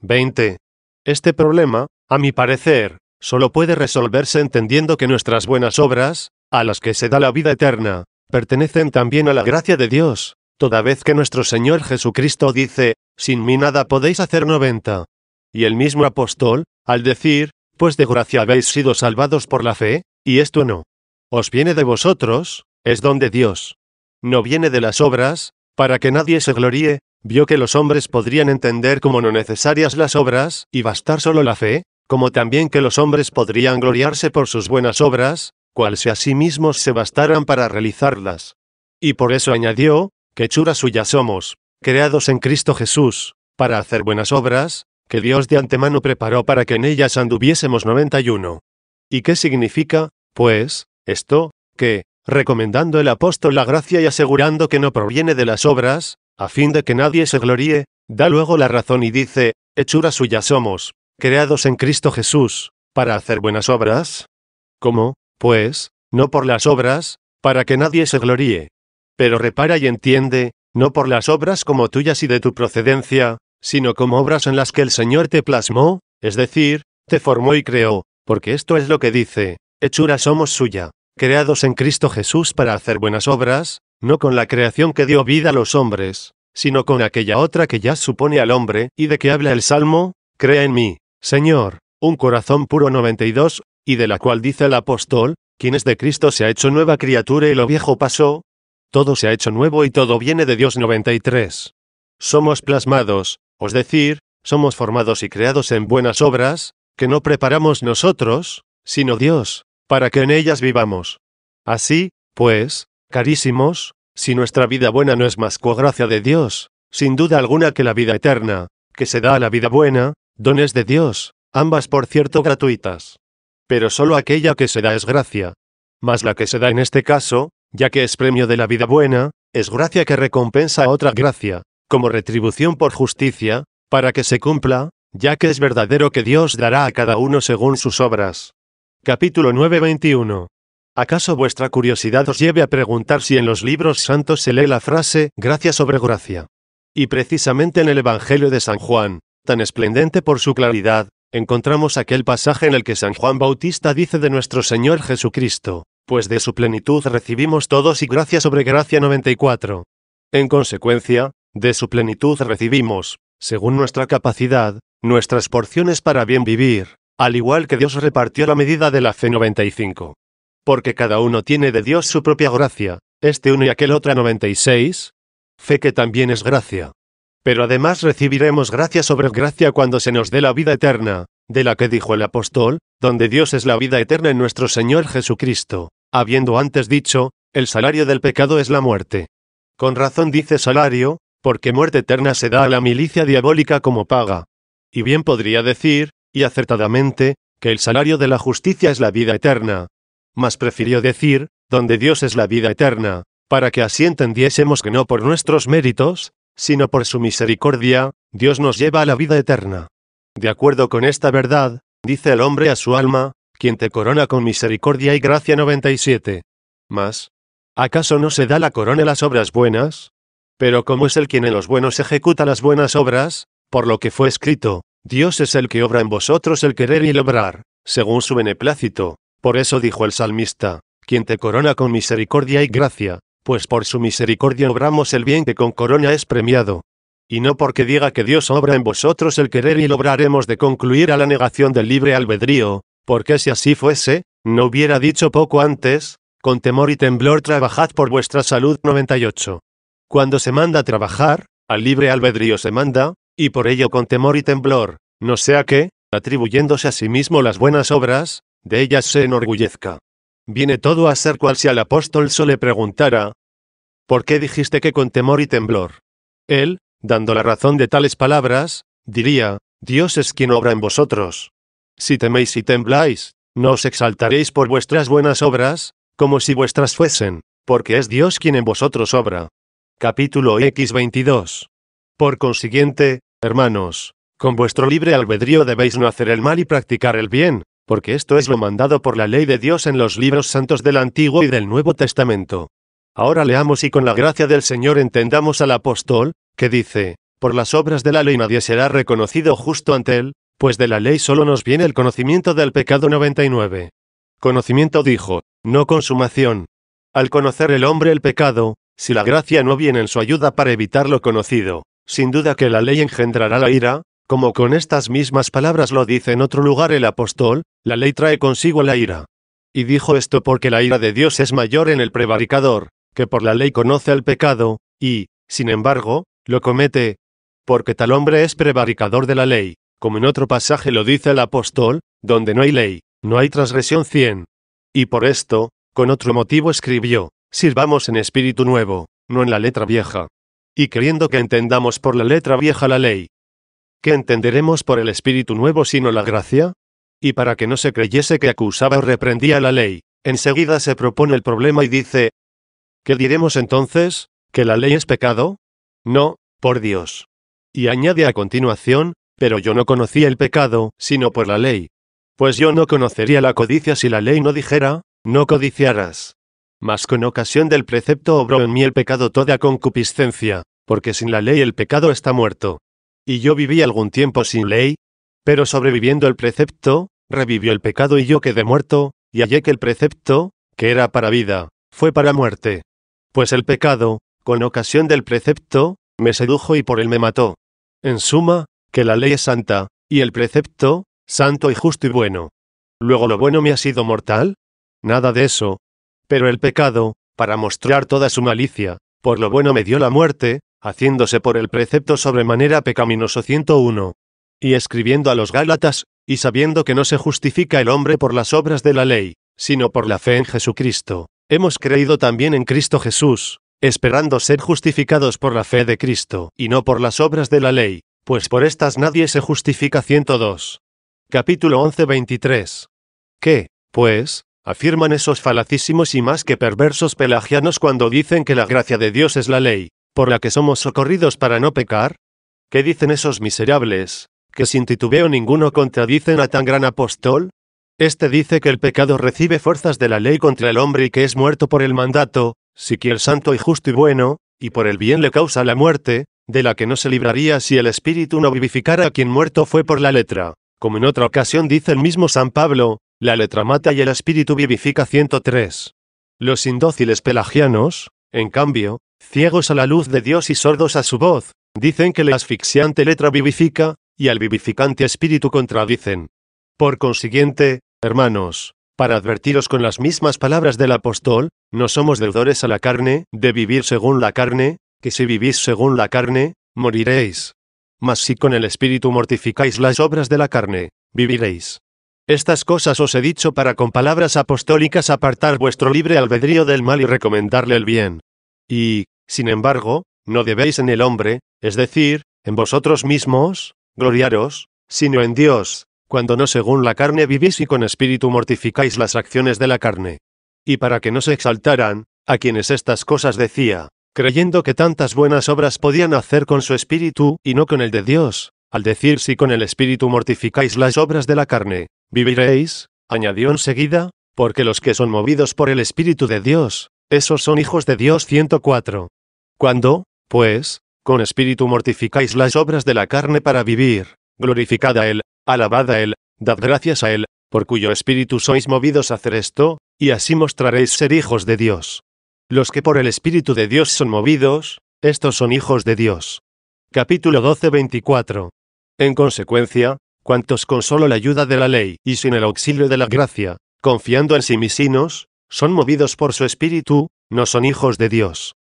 20. Este problema, a mi parecer, solo puede resolverse entendiendo que nuestras buenas obras, a las que se da la vida eterna, pertenecen también a la gracia de Dios, toda vez que nuestro Señor Jesucristo dice, sin mí nada podéis hacer noventa. Y el mismo apóstol, al decir, pues de gracia habéis sido salvados por la fe, y esto no. Os viene de vosotros, es don de Dios. No viene de las obras, para que nadie se gloríe, vio que los hombres podrían entender como no necesarias las obras y bastar solo la fe, como también que los hombres podrían gloriarse por sus buenas obras, cual si a sí mismos se bastaran para realizarlas. Y por eso añadió, que hechuras suyas somos, creados en Cristo Jesús, para hacer buenas obras, que Dios de antemano preparó para que en ellas anduviésemos 91. ¿Y qué significa, pues, esto, que, recomendando el apóstol la gracia y asegurando que no proviene de las obras, a fin de que nadie se gloríe, da luego la razón y dice, hechura suya somos, creados en Cristo Jesús, para hacer buenas obras? ¿Cómo, pues, no por las obras, para que nadie se gloríe? Pero repara y entiende, no por las obras como tuyas y de tu procedencia, sino como obras en las que el Señor te plasmó, es decir, te formó y creó, porque esto es lo que dice, hechura somos suya, creados en Cristo Jesús para hacer buenas obras, no con la creación que dio vida a los hombres, sino con aquella otra que ya supone al hombre, y de que habla el Salmo, crea en mí, Señor, un corazón puro 92, y de la cual dice el apóstol, quien es de Cristo se ha hecho nueva criatura y lo viejo pasó. Todo se ha hecho nuevo y todo viene de Dios 93. Somos plasmados, os decir, somos formados y creados en buenas obras, que no preparamos nosotros, sino Dios, para que en ellas vivamos. Así, pues, carísimos, si nuestra vida buena no es más cuagracia de Dios, sin duda alguna que la vida eterna, que se da a la vida buena, Dones de Dios, ambas por cierto gratuitas. Pero solo aquella que se da es gracia. Mas la que se da en este caso, ya que es premio de la vida buena, es gracia que recompensa a otra gracia, como retribución por justicia, para que se cumpla, ya que es verdadero que Dios dará a cada uno según sus obras. Capítulo 9 21. ¿Acaso vuestra curiosidad os lleve a preguntar si en los libros santos se lee la frase gracia sobre gracia? Y precisamente en el Evangelio de San Juan, tan esplendente por su claridad, encontramos aquel pasaje en el que San Juan Bautista dice de nuestro Señor Jesucristo, pues de su plenitud recibimos todos y gracia sobre gracia 94. En consecuencia, de su plenitud recibimos, según nuestra capacidad, nuestras porciones para bien vivir, al igual que Dios repartió la medida de la fe 95. Porque cada uno tiene de Dios su propia gracia, este uno y aquel otro 96. Fe que también es gracia. Pero además recibiremos gracia sobre gracia cuando se nos dé la vida eterna, de la que dijo el apóstol, donde Dios es la vida eterna en nuestro Señor Jesucristo, habiendo antes dicho, el salario del pecado es la muerte. Con razón dice salario, porque muerte eterna se da a la milicia diabólica como paga. Y bien podría decir, y acertadamente, que el salario de la justicia es la vida eterna. Mas prefirió decir, donde Dios es la vida eterna, para que así entendiésemos que no por nuestros méritos, sino por su misericordia, Dios nos lleva a la vida eterna. De acuerdo con esta verdad, dice el hombre a su alma, quien te corona con misericordia y gracia 97. Mas, ¿acaso no se da la corona en las obras buenas? Pero como es el quien en los buenos ejecuta las buenas obras, por lo que fue escrito, Dios es el que obra en vosotros el querer y el obrar, según su beneplácito, por eso dijo el salmista, quien te corona con misericordia y gracia, pues por su misericordia obramos el bien que con corona es premiado. Y no porque diga que Dios obra en vosotros el querer y lograremos de concluir a la negación del libre albedrío, porque si así fuese, no hubiera dicho poco antes, con temor y temblor trabajad por vuestra salud 98. Cuando se manda a trabajar, al libre albedrío se manda, y por ello con temor y temblor, no sea que, atribuyéndose a sí mismo las buenas obras, de ellas se enorgullezca. Viene todo a ser cual si al apóstol solo le preguntara, ¿por qué dijiste que con temor y temblor? Él, dando la razón de tales palabras, diría, Dios es quien obra en vosotros. Si teméis y tembláis, no os exaltaréis por vuestras buenas obras, como si vuestras fuesen, porque es Dios quien en vosotros obra. Capítulo X 22. Por consiguiente, hermanos, con vuestro libre albedrío debéis no hacer el mal y practicar el bien, porque esto es lo mandado por la ley de Dios en los libros santos del Antiguo y del Nuevo Testamento. Ahora leamos y con la gracia del Señor entendamos al apóstol, que dice, por las obras de la ley nadie será reconocido justo ante él, pues de la ley solo nos viene el conocimiento del pecado 99. Conocimiento dijo, no consumación. Al conocer el hombre el pecado, si la gracia no viene en su ayuda para evitar lo conocido, sin duda que la ley engendrará la ira, como con estas mismas palabras lo dice en otro lugar el apóstol, la ley trae consigo la ira. Y dijo esto porque la ira de Dios es mayor en el prevaricador, que por la ley conoce al pecado, y, sin embargo, lo comete. Porque tal hombre es prevaricador de la ley, como en otro pasaje lo dice el apóstol, donde no hay ley, no hay transgresión 100. Y por esto, con otro motivo escribió, sirvamos en espíritu nuevo, no en la letra vieja. Y queriendo que entendamos por la letra vieja la ley. ¿Qué entenderemos por el espíritu nuevo sino la gracia? y para que no se creyese que acusaba o reprendía la ley, enseguida se propone el problema y dice, ¿qué diremos entonces? ¿Que la ley es pecado? No, por Dios. Y añade a continuación, pero yo no conocía el pecado, sino por la ley. Pues yo no conocería la codicia si la ley no dijera, no codiciarás. Mas con ocasión del precepto obró en mí el pecado toda concupiscencia, porque sin la ley el pecado está muerto. Y yo viví algún tiempo sin ley, pero sobreviviendo el precepto, revivió el pecado y yo quedé muerto, y hallé que el precepto, que era para vida, fue para muerte. Pues el pecado, con ocasión del precepto, me sedujo y por él me mató. En suma, que la ley es santa, y el precepto, santo y justo y bueno. Luego lo bueno me ha sido mortal? Nada de eso. Pero el pecado, para mostrar toda su malicia, por lo bueno me dio la muerte, haciéndose por el precepto sobremanera pecaminoso 101. Y escribiendo a los Gálatas, y sabiendo que no se justifica el hombre por las obras de la ley, sino por la fe en Jesucristo, hemos creído también en Cristo Jesús, esperando ser justificados por la fe de Cristo, y no por las obras de la ley, pues por estas nadie se justifica 102. Capítulo 11 23. ¿Qué, pues, afirman esos falacísimos y más que perversos pelagianos cuando dicen que la gracia de Dios es la ley, por la que somos socorridos para no pecar? ¿Qué dicen esos miserables, que sin titubeo ninguno contradicen a tan gran apóstol? Este dice que el pecado recibe fuerzas de la ley contra el hombre y que es muerto por el mandato, si que el santo y justo y bueno, y por el bien le causa la muerte, de la que no se libraría si el espíritu no vivificara a quien muerto fue por la letra. Como en otra ocasión dice el mismo San Pablo, la letra mata y el espíritu vivifica 103. Los indóciles pelagianos, en cambio, ciegos a la luz de Dios y sordos a su voz, dicen que la asfixiante letra vivifica, y al vivificante espíritu contradicen. Por consiguiente, hermanos, para advertiros con las mismas palabras del apóstol, no somos deudores a la carne, de vivir según la carne, que si vivís según la carne, moriréis. Mas si con el espíritu mortificáis las obras de la carne, viviréis. Estas cosas os he dicho para con palabras apostólicas apartar vuestro libre albedrío del mal y recomendarle el bien. Y, sin embargo, no debéis en el hombre, es decir, en vosotros mismos, gloriaros, sino en Dios, cuando no según la carne vivís y con espíritu mortificáis las acciones de la carne. Y para que no se exaltaran, a quienes estas cosas decía, creyendo que tantas buenas obras podían hacer con su espíritu y no con el de Dios, al decir si con el espíritu mortificáis las obras de la carne, viviréis, añadió enseguida, porque los que son movidos por el espíritu de Dios, esos son hijos de Dios 104. Cuando, pues, con espíritu mortificáis las obras de la carne para vivir, glorificad a Él, alabad a Él, dad gracias a Él, por cuyo espíritu sois movidos a hacer esto, y así mostraréis ser hijos de Dios. Los que por el espíritu de Dios son movidos, estos son hijos de Dios. Capítulo 12 24. En consecuencia, cuantos con solo la ayuda de la ley y sin el auxilio de la gracia, confiando en sí misinos, son movidos por su espíritu, no son hijos de Dios.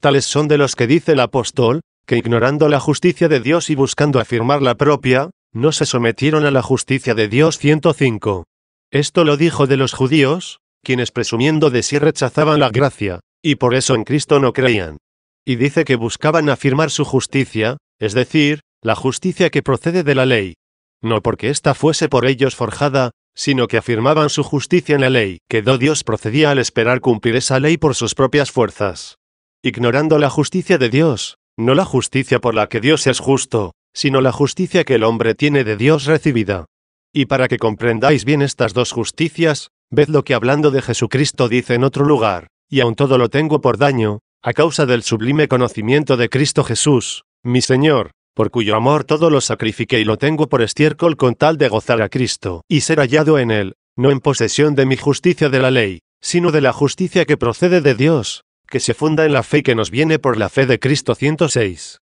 Tales son de los que dice el apóstol, que ignorando la justicia de Dios y buscando afirmar la propia, no se sometieron a la justicia de Dios 105. Esto lo dijo de los judíos, quienes presumiendo de sí rechazaban la gracia, y por eso en Cristo no creían. Y dice que buscaban afirmar su justicia, es decir, la justicia que procede de la ley. No porque ésta fuese por ellos forjada, sino que afirmaban su justicia en la ley, que do Dios procedía al esperar cumplir esa ley por sus propias fuerzas. Ignorando la justicia de Dios, no la justicia por la que Dios es justo, sino la justicia que el hombre tiene de Dios recibida. Y para que comprendáis bien estas dos justicias, ved lo que hablando de Jesucristo dice en otro lugar, y aun todo lo tengo por daño, a causa del sublime conocimiento de Cristo Jesús, mi Señor, por cuyo amor todo lo sacrifiqué y lo tengo por estiércol con tal de gozar a Cristo, y ser hallado en él, no en posesión de mi justicia de la ley, sino de la justicia que procede de Dios, que se funda en la fe que nos viene por la fe de Cristo 106.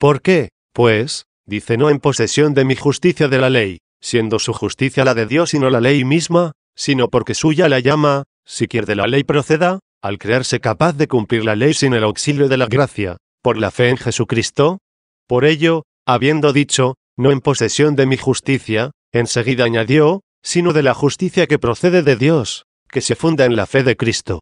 ¿Por qué, pues, dice no en posesión de mi justicia de la ley, siendo su justicia la de Dios y no la ley misma, sino porque suya la llama, quiere de la ley proceda, al crearse capaz de cumplir la ley sin el auxilio de la gracia, por la fe en Jesucristo? Por ello, habiendo dicho, no en posesión de mi justicia, enseguida añadió, sino de la justicia que procede de Dios, que se funda en la fe de Cristo.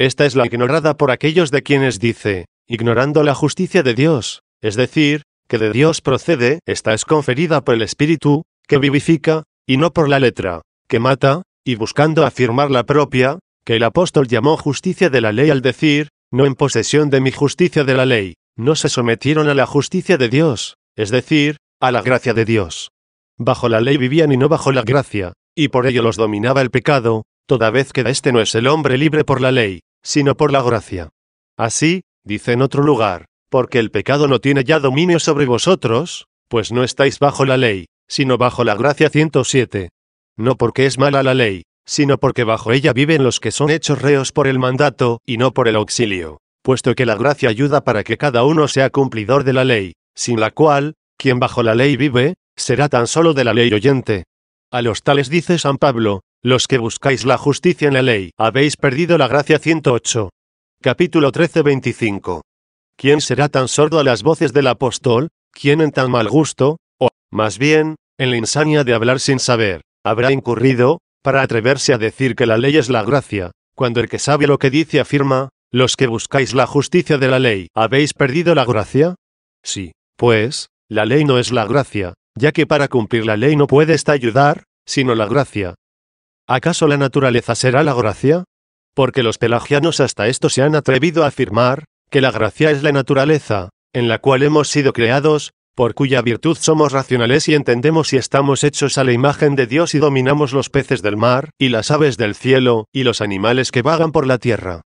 Esta es la ignorada por aquellos de quienes dice, ignorando la justicia de Dios, es decir, que de Dios procede, esta es conferida por el Espíritu, que vivifica, y no por la letra, que mata, y buscando afirmar la propia, que el apóstol llamó justicia de la ley al decir, no en posesión de mi justicia de la ley, no se sometieron a la justicia de Dios, es decir, a la gracia de Dios. Bajo la ley vivían y no bajo la gracia, y por ello los dominaba el pecado, toda vez que este no es el hombre libre por la ley, sino por la gracia. Así, dice en otro lugar, porque el pecado no tiene ya dominio sobre vosotros, pues no estáis bajo la ley, sino bajo la gracia 107. No porque es mala la ley, sino porque bajo ella viven los que son hechos reos por el mandato y no por el auxilio, puesto que la gracia ayuda para que cada uno sea cumplidor de la ley, sin la cual, quien bajo la ley vive, será tan solo de la ley oyente. A los tales dice San Pablo, los que buscáis la justicia en la ley, habéis perdido la gracia 108. Capítulo 13:25 ¿Quién será tan sordo a las voces del apóstol? ¿Quién en tan mal gusto? O, más bien, en la insania de hablar sin saber, habrá incurrido, para atreverse a decir que la ley es la gracia, cuando el que sabe lo que dice afirma, los que buscáis la justicia de la ley, ¿habéis perdido la gracia? Sí, pues, la ley no es la gracia, ya que para cumplir la ley no puede esta ayudar, sino la gracia, ¿Acaso la naturaleza será la gracia? Porque los pelagianos hasta esto se han atrevido a afirmar, que la gracia es la naturaleza, en la cual hemos sido creados, por cuya virtud somos racionales y entendemos y estamos hechos a la imagen de Dios y dominamos los peces del mar, y las aves del cielo, y los animales que vagan por la tierra.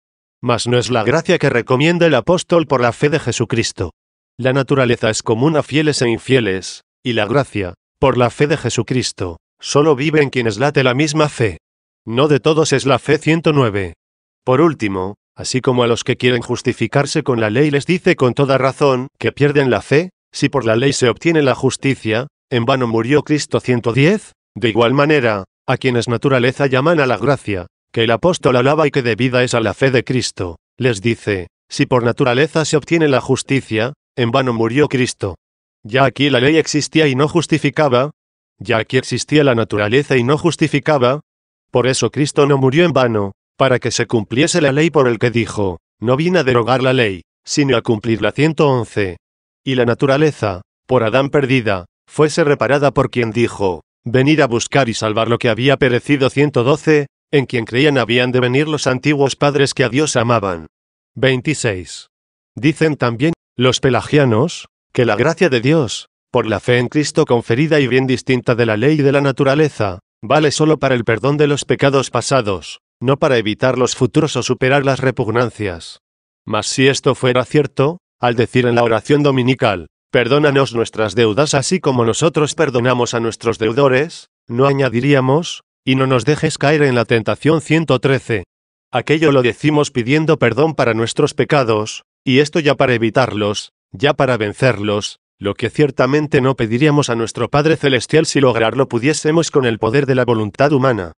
Mas no es la gracia que recomienda el apóstol por la fe de Jesucristo. La naturaleza es común a fieles e infieles, y la gracia, por la fe de Jesucristo, Solo viven quienes late la misma fe. No de todos es la fe 109. Por último, así como a los que quieren justificarse con la ley les dice con toda razón que pierden la fe, si por la ley se obtiene la justicia, en vano murió Cristo 110, de igual manera, a quienes naturaleza llaman a la gracia, que el apóstol alaba y que debida es a la fe de Cristo, les dice, si por naturaleza se obtiene la justicia, en vano murió Cristo. Ya aquí la ley existía y no justificaba, ya que existía la naturaleza y no justificaba. Por eso Cristo no murió en vano, para que se cumpliese la ley por el que dijo, no vine a derogar la ley, sino a cumplir la 111. Y la naturaleza, por Adán perdida, fuese reparada por quien dijo, venir a buscar y salvar lo que había perecido 112, en quien creían habían de venir los antiguos padres que a Dios amaban. 26. Dicen también, los pelagianos, que la gracia de Dios, por la fe en Cristo conferida y bien distinta de la ley de la naturaleza, vale solo para el perdón de los pecados pasados, no para evitar los futuros o superar las repugnancias. Mas si esto fuera cierto, al decir en la oración dominical, perdónanos nuestras deudas así como nosotros perdonamos a nuestros deudores, no añadiríamos, y no nos dejes caer en la tentación 113. Aquello lo decimos pidiendo perdón para nuestros pecados, y esto ya para evitarlos, ya para vencerlos, lo que ciertamente no pediríamos a nuestro Padre Celestial si lograrlo pudiésemos con el poder de la voluntad humana.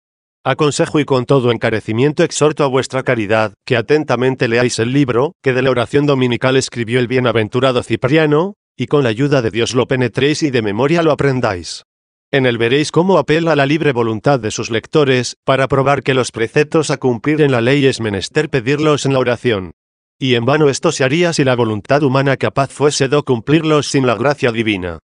Aconsejo y con todo encarecimiento exhorto a vuestra caridad, que atentamente leáis el libro, que de la oración dominical escribió el bienaventurado Cipriano, y con la ayuda de Dios lo penetréis y de memoria lo aprendáis. En él veréis cómo apela a la libre voluntad de sus lectores, para probar que los preceptos a cumplir en la ley es menester pedirlos en la oración. Y en vano esto se haría si la voluntad humana capaz fuese de cumplirlos sin la gracia divina.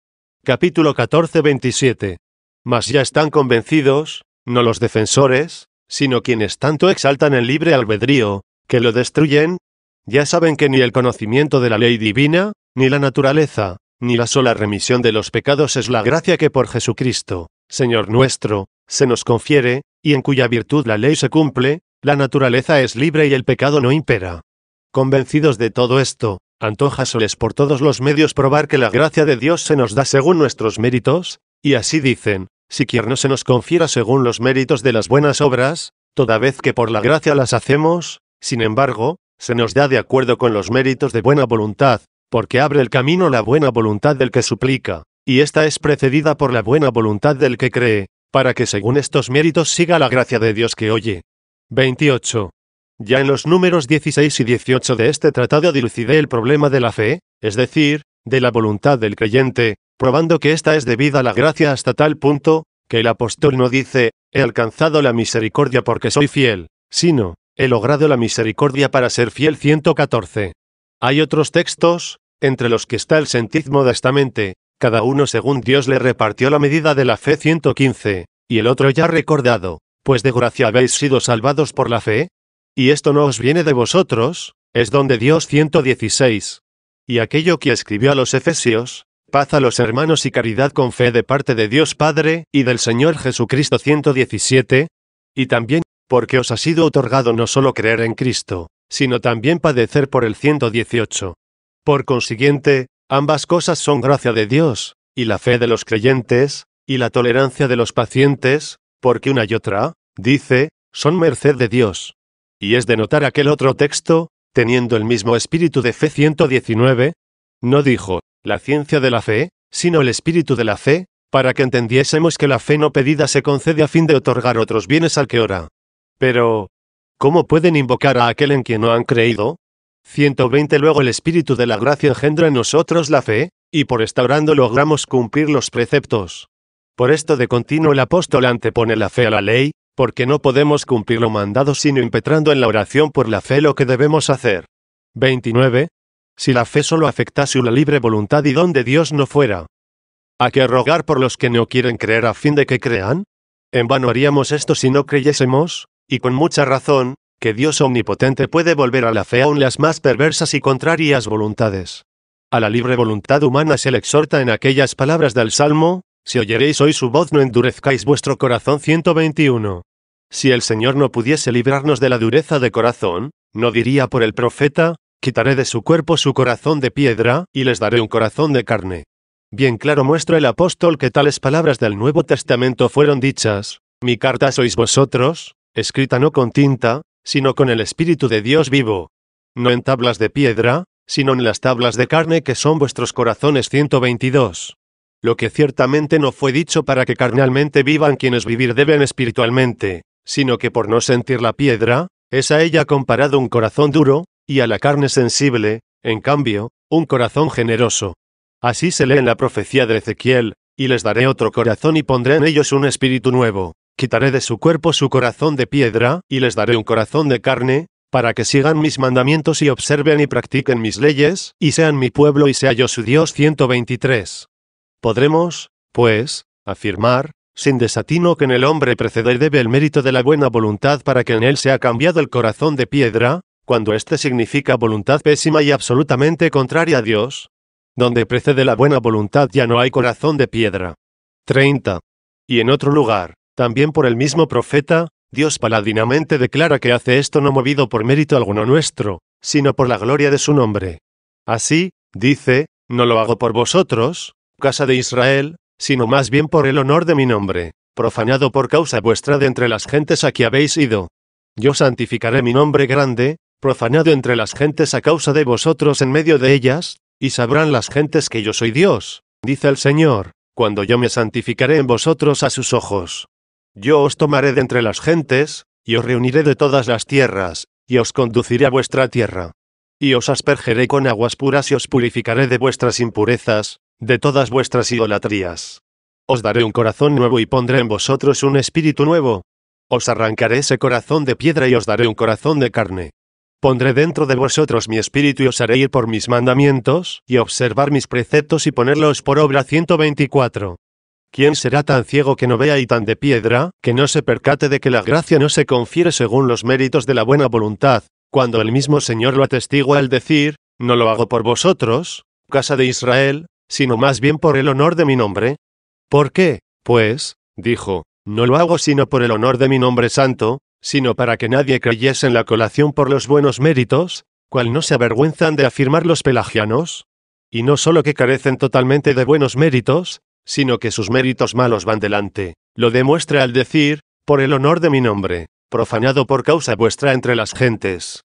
Capítulo 14 27. Mas ya están convencidos, no los defensores, sino quienes tanto exaltan el libre albedrío, que lo destruyen. Ya saben que ni el conocimiento de la ley divina, ni la naturaleza, ni la sola remisión de los pecados es la gracia que por Jesucristo, Señor nuestro, se nos confiere, y en cuya virtud la ley se cumple, la naturaleza es libre y el pecado no impera. Convencidos de todo esto, antoja soles por todos los medios probar que la gracia de Dios se nos da según nuestros méritos, y así dicen, si no se nos confiera según los méritos de las buenas obras, toda vez que por la gracia las hacemos, sin embargo, se nos da de acuerdo con los méritos de buena voluntad, porque abre el camino la buena voluntad del que suplica, y esta es precedida por la buena voluntad del que cree, para que según estos méritos siga la gracia de Dios que oye. 28. Ya en los números 16 y 18 de este tratado dilucidé el problema de la fe, es decir, de la voluntad del creyente, probando que ésta es debida a la gracia hasta tal punto, que el apóstol no dice, he alcanzado la misericordia porque soy fiel, sino, he logrado la misericordia para ser fiel 114. Hay otros textos, entre los que está el esta modestamente, cada uno según Dios le repartió la medida de la fe 115, y el otro ya recordado, pues de gracia habéis sido salvados por la fe, y esto no os viene de vosotros, es donde Dios 116. Y aquello que escribió a los Efesios, paz a los hermanos y caridad con fe de parte de Dios Padre y del Señor Jesucristo 117. Y también, porque os ha sido otorgado no solo creer en Cristo, sino también padecer por el 118. Por consiguiente, ambas cosas son gracia de Dios, y la fe de los creyentes, y la tolerancia de los pacientes, porque una y otra, dice, son merced de Dios. Y es de notar aquel otro texto, teniendo el mismo espíritu de fe 119, no dijo, la ciencia de la fe, sino el espíritu de la fe, para que entendiésemos que la fe no pedida se concede a fin de otorgar otros bienes al que ora. Pero, ¿cómo pueden invocar a aquel en quien no han creído? 120 Luego el espíritu de la gracia engendra en nosotros la fe, y por esta orando logramos cumplir los preceptos. Por esto de continuo el apóstol antepone la fe a la ley, porque no podemos cumplir lo mandado sino impetrando en la oración por la fe lo que debemos hacer. 29. Si la fe solo afectase la libre voluntad y donde Dios no fuera. ¿A qué rogar por los que no quieren creer a fin de que crean? En vano haríamos esto si no creyésemos, y con mucha razón, que Dios omnipotente puede volver a la fe aún las más perversas y contrarias voluntades. A la libre voluntad humana se le exhorta en aquellas palabras del Salmo, si oyeréis hoy su voz no endurezcáis vuestro corazón 121. Si el Señor no pudiese librarnos de la dureza de corazón, ¿no diría por el profeta, quitaré de su cuerpo su corazón de piedra, y les daré un corazón de carne? Bien claro muestra el apóstol que tales palabras del Nuevo Testamento fueron dichas, mi carta sois vosotros, escrita no con tinta, sino con el Espíritu de Dios vivo. No en tablas de piedra, sino en las tablas de carne que son vuestros corazones 122. Lo que ciertamente no fue dicho para que carnalmente vivan quienes vivir deben espiritualmente, sino que por no sentir la piedra, es a ella comparado un corazón duro, y a la carne sensible, en cambio, un corazón generoso. Así se lee en la profecía de Ezequiel, y les daré otro corazón y pondré en ellos un espíritu nuevo, quitaré de su cuerpo su corazón de piedra, y les daré un corazón de carne, para que sigan mis mandamientos y observen y practiquen mis leyes, y sean mi pueblo y sea yo su Dios 123. Podremos, pues, afirmar, sin desatino que en el hombre preceder debe el mérito de la buena voluntad para que en él sea cambiado el corazón de piedra, cuando éste significa voluntad pésima y absolutamente contraria a Dios. Donde precede la buena voluntad ya no hay corazón de piedra. 30. Y en otro lugar, también por el mismo profeta, Dios paladinamente declara que hace esto no movido por mérito alguno nuestro, sino por la gloria de su nombre. Así, dice, no lo hago por vosotros, casa de Israel, sino más bien por el honor de mi nombre, profanado por causa vuestra de entre las gentes a que habéis ido. Yo santificaré mi nombre grande, profanado entre las gentes a causa de vosotros en medio de ellas, y sabrán las gentes que yo soy Dios, dice el Señor, cuando yo me santificaré en vosotros a sus ojos. Yo os tomaré de entre las gentes, y os reuniré de todas las tierras, y os conduciré a vuestra tierra. Y os aspergeré con aguas puras y os purificaré de vuestras impurezas, de todas vuestras idolatrías. Os daré un corazón nuevo y pondré en vosotros un espíritu nuevo. Os arrancaré ese corazón de piedra y os daré un corazón de carne. Pondré dentro de vosotros mi espíritu y os haré ir por mis mandamientos, y observar mis preceptos y ponerlos por obra 124. ¿Quién será tan ciego que no vea y tan de piedra, que no se percate de que la gracia no se confiere según los méritos de la buena voluntad, cuando el mismo Señor lo atestigua al decir, no lo hago por vosotros, casa de Israel, sino más bien por el honor de mi nombre. ¿Por qué? Pues, dijo, no lo hago sino por el honor de mi nombre santo, sino para que nadie creyese en la colación por los buenos méritos, cual no se avergüenzan de afirmar los pelagianos. Y no solo que carecen totalmente de buenos méritos, sino que sus méritos malos van delante. Lo demuestra al decir, por el honor de mi nombre, profanado por causa vuestra entre las gentes.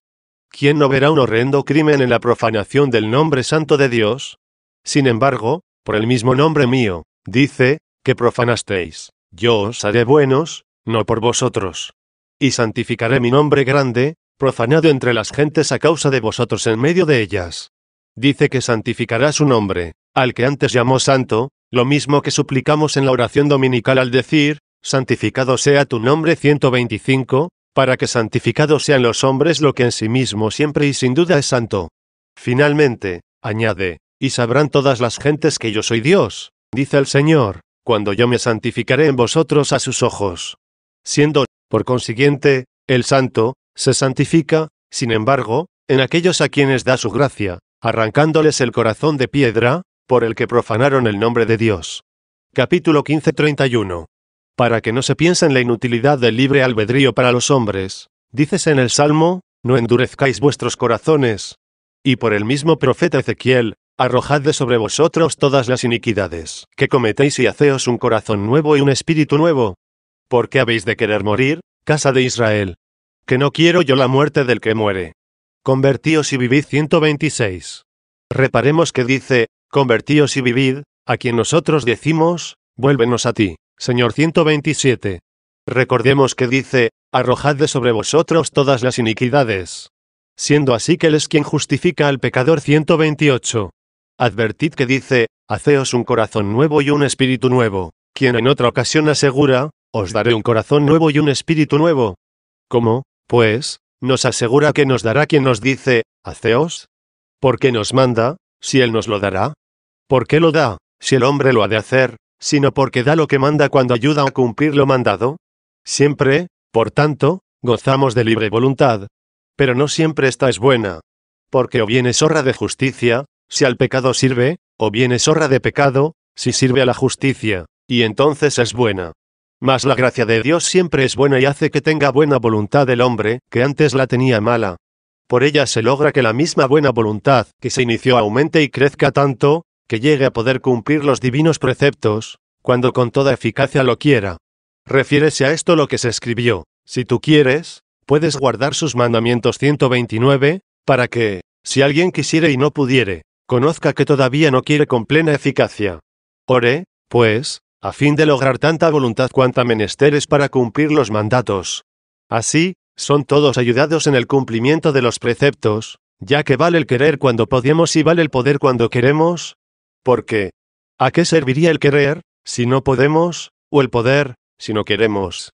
¿Quién no verá un horrendo crimen en la profanación del nombre santo de Dios? Sin embargo, por el mismo nombre mío, dice, que profanasteis, yo os haré buenos, no por vosotros. Y santificaré mi nombre grande, profanado entre las gentes a causa de vosotros en medio de ellas. Dice que santificará su nombre, al que antes llamó santo, lo mismo que suplicamos en la oración dominical al decir, santificado sea tu nombre 125, para que santificados sean los hombres lo que en sí mismo siempre y sin duda es santo. Finalmente, añade, y sabrán todas las gentes que yo soy Dios, dice el Señor, cuando yo me santificaré en vosotros a sus ojos. Siendo, por consiguiente, el santo, se santifica, sin embargo, en aquellos a quienes da su gracia, arrancándoles el corazón de piedra, por el que profanaron el nombre de Dios. Capítulo 15:31. Para que no se piense en la inutilidad del libre albedrío para los hombres, dices en el Salmo, no endurezcáis vuestros corazones. Y por el mismo profeta Ezequiel, Arrojad de sobre vosotros todas las iniquidades que cometéis y haceos un corazón nuevo y un espíritu nuevo. ¿Por qué habéis de querer morir, casa de Israel? Que no quiero yo la muerte del que muere. Convertíos y vivid 126. Reparemos que dice, convertíos y vivid, a quien nosotros decimos, vuélvenos a ti, Señor 127. Recordemos que dice, arrojad de sobre vosotros todas las iniquidades. Siendo así que Él es quien justifica al pecador 128. Advertid que dice, Haceos un corazón nuevo y un espíritu nuevo, quien en otra ocasión asegura, Os daré un corazón nuevo y un espíritu nuevo. ¿Cómo, pues, nos asegura que nos dará quien nos dice, Haceos? ¿Por qué nos manda, si Él nos lo dará? ¿Por qué lo da, si el hombre lo ha de hacer, sino porque da lo que manda cuando ayuda a cumplir lo mandado? Siempre, por tanto, gozamos de libre voluntad. Pero no siempre esta es buena. Porque o bien es de justicia, si al pecado sirve, o bien es honra de pecado, si sirve a la justicia, y entonces es buena. Mas la gracia de Dios siempre es buena y hace que tenga buena voluntad el hombre, que antes la tenía mala. Por ella se logra que la misma buena voluntad que se inició aumente y crezca tanto, que llegue a poder cumplir los divinos preceptos, cuando con toda eficacia lo quiera. Refiérese a esto lo que se escribió, si tú quieres, puedes guardar sus mandamientos 129, para que, si alguien quisiere y no pudiere, conozca que todavía no quiere con plena eficacia. Ore, pues, a fin de lograr tanta voluntad cuanta menesteres para cumplir los mandatos. Así, son todos ayudados en el cumplimiento de los preceptos, ya que vale el querer cuando podemos y vale el poder cuando queremos. Porque, ¿a qué serviría el querer, si no podemos, o el poder, si no queremos?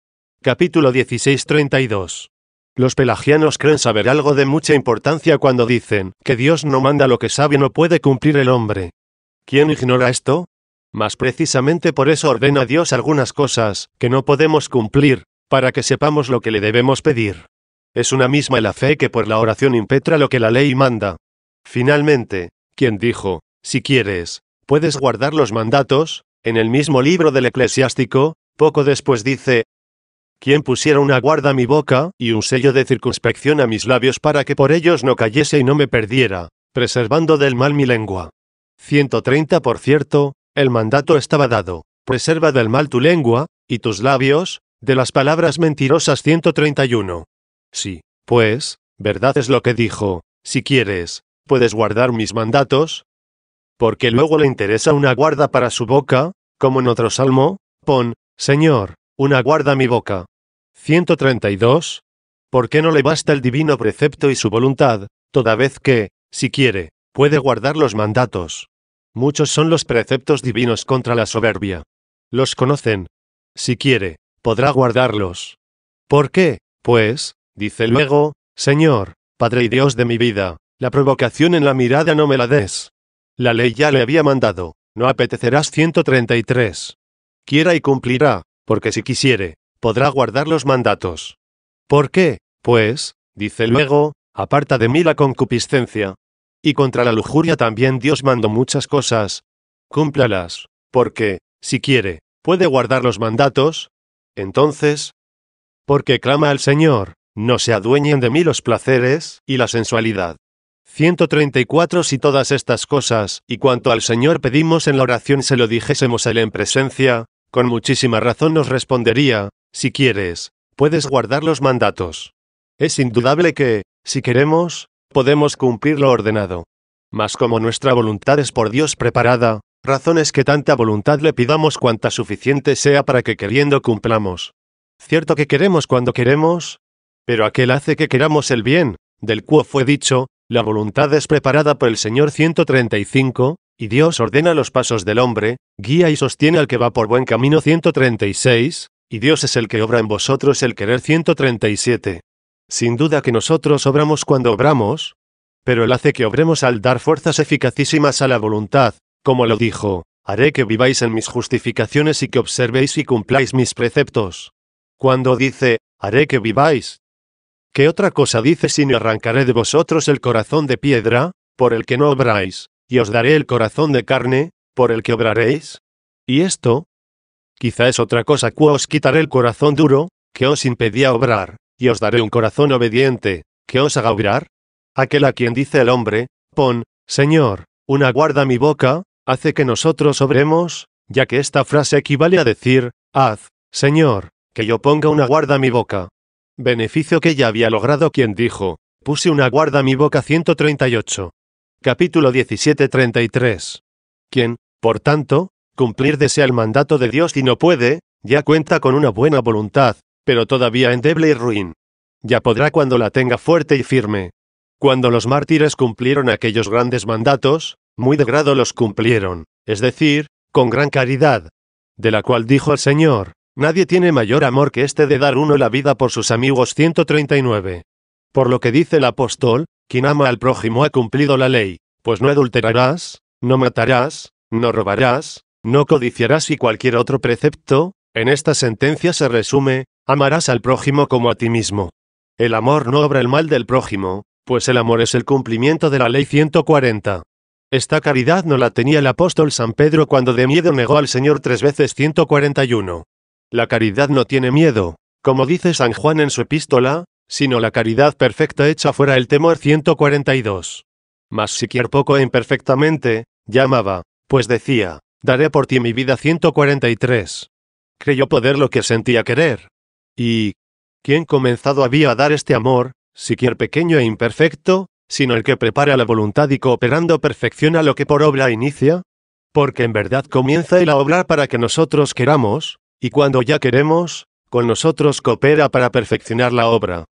Capítulo 1632 los pelagianos creen saber algo de mucha importancia cuando dicen que Dios no manda lo que sabe no puede cumplir el hombre. ¿Quién ignora esto? Más precisamente por eso ordena a Dios algunas cosas que no podemos cumplir, para que sepamos lo que le debemos pedir. Es una misma la fe que por la oración impetra lo que la ley manda. Finalmente, quien dijo, si quieres, puedes guardar los mandatos, en el mismo libro del eclesiástico, poco después dice, quien pusiera una guarda a mi boca, y un sello de circunspección a mis labios para que por ellos no cayese y no me perdiera, preservando del mal mi lengua. 130 Por cierto, el mandato estaba dado, preserva del mal tu lengua, y tus labios, de las palabras mentirosas 131. Sí, pues, verdad es lo que dijo, si quieres, puedes guardar mis mandatos. Porque luego le interesa una guarda para su boca, como en otro salmo, pon, Señor, una guarda a mi boca. 132. ¿Por qué no le basta el divino precepto y su voluntad, toda vez que, si quiere, puede guardar los mandatos? Muchos son los preceptos divinos contra la soberbia. Los conocen. Si quiere, podrá guardarlos. ¿Por qué, pues, dice luego, Señor, Padre y Dios de mi vida, la provocación en la mirada no me la des? La ley ya le había mandado, no apetecerás 133. Quiera y cumplirá, porque si quisiere, podrá guardar los mandatos. ¿Por qué? Pues, dice luego, aparta de mí la concupiscencia. Y contra la lujuria también Dios mandó muchas cosas. Cúmplalas, porque, si quiere, puede guardar los mandatos. Entonces, porque clama al Señor, no se adueñen de mí los placeres y la sensualidad. 134 Si todas estas cosas, y cuanto al Señor pedimos en la oración se lo dijésemos Él en presencia, con muchísima razón nos respondería, si quieres, puedes guardar los mandatos. Es indudable que, si queremos, podemos cumplir lo ordenado. Mas como nuestra voluntad es por Dios preparada, razón es que tanta voluntad le pidamos cuanta suficiente sea para que queriendo cumplamos. Cierto que queremos cuando queremos, pero aquel hace que queramos el bien, del cuo fue dicho, la voluntad es preparada por el Señor 135, y Dios ordena los pasos del hombre, guía y sostiene al que va por buen camino 136, y Dios es el que obra en vosotros el querer 137. Sin duda que nosotros obramos cuando obramos, pero Él hace que obremos al dar fuerzas eficacísimas a la voluntad, como lo dijo, haré que viváis en mis justificaciones y que observéis y cumpláis mis preceptos. Cuando dice, haré que viváis, ¿qué otra cosa dice si no arrancaré de vosotros el corazón de piedra, por el que no obráis, y os daré el corazón de carne, por el que obraréis? Y esto, Quizá es otra cosa que os quitaré el corazón duro, que os impedía obrar, y os daré un corazón obediente, que os haga obrar. Aquel a quien dice el hombre, pon, Señor, una guarda mi boca, hace que nosotros obremos, ya que esta frase equivale a decir, haz, Señor, que yo ponga una guarda a mi boca. Beneficio que ya había logrado quien dijo, puse una guarda a mi boca 138. Capítulo 17 33. Quien, por tanto, cumplir desea el mandato de Dios y no puede, ya cuenta con una buena voluntad, pero todavía endeble y ruin. Ya podrá cuando la tenga fuerte y firme. Cuando los mártires cumplieron aquellos grandes mandatos, muy de grado los cumplieron, es decir, con gran caridad, de la cual dijo el Señor, nadie tiene mayor amor que este de dar uno la vida por sus amigos 139. Por lo que dice el apóstol, quien ama al prójimo ha cumplido la ley, pues no adulterarás, no matarás, no robarás, no codiciarás y cualquier otro precepto, en esta sentencia se resume, amarás al prójimo como a ti mismo. El amor no obra el mal del prójimo, pues el amor es el cumplimiento de la ley 140. Esta caridad no la tenía el apóstol San Pedro cuando de miedo negó al Señor tres veces 141. La caridad no tiene miedo, como dice San Juan en su epístola, sino la caridad perfecta hecha fuera el temor 142. Mas siquier poco e imperfectamente, llamaba, pues decía, Daré por ti mi vida 143. Creyó poder lo que sentía querer. Y... ¿Quién comenzado había a dar este amor, siquiera pequeño e imperfecto, sino el que prepara la voluntad y cooperando perfecciona lo que por obra inicia? Porque en verdad comienza el a obrar para que nosotros queramos, y cuando ya queremos, con nosotros coopera para perfeccionar la obra.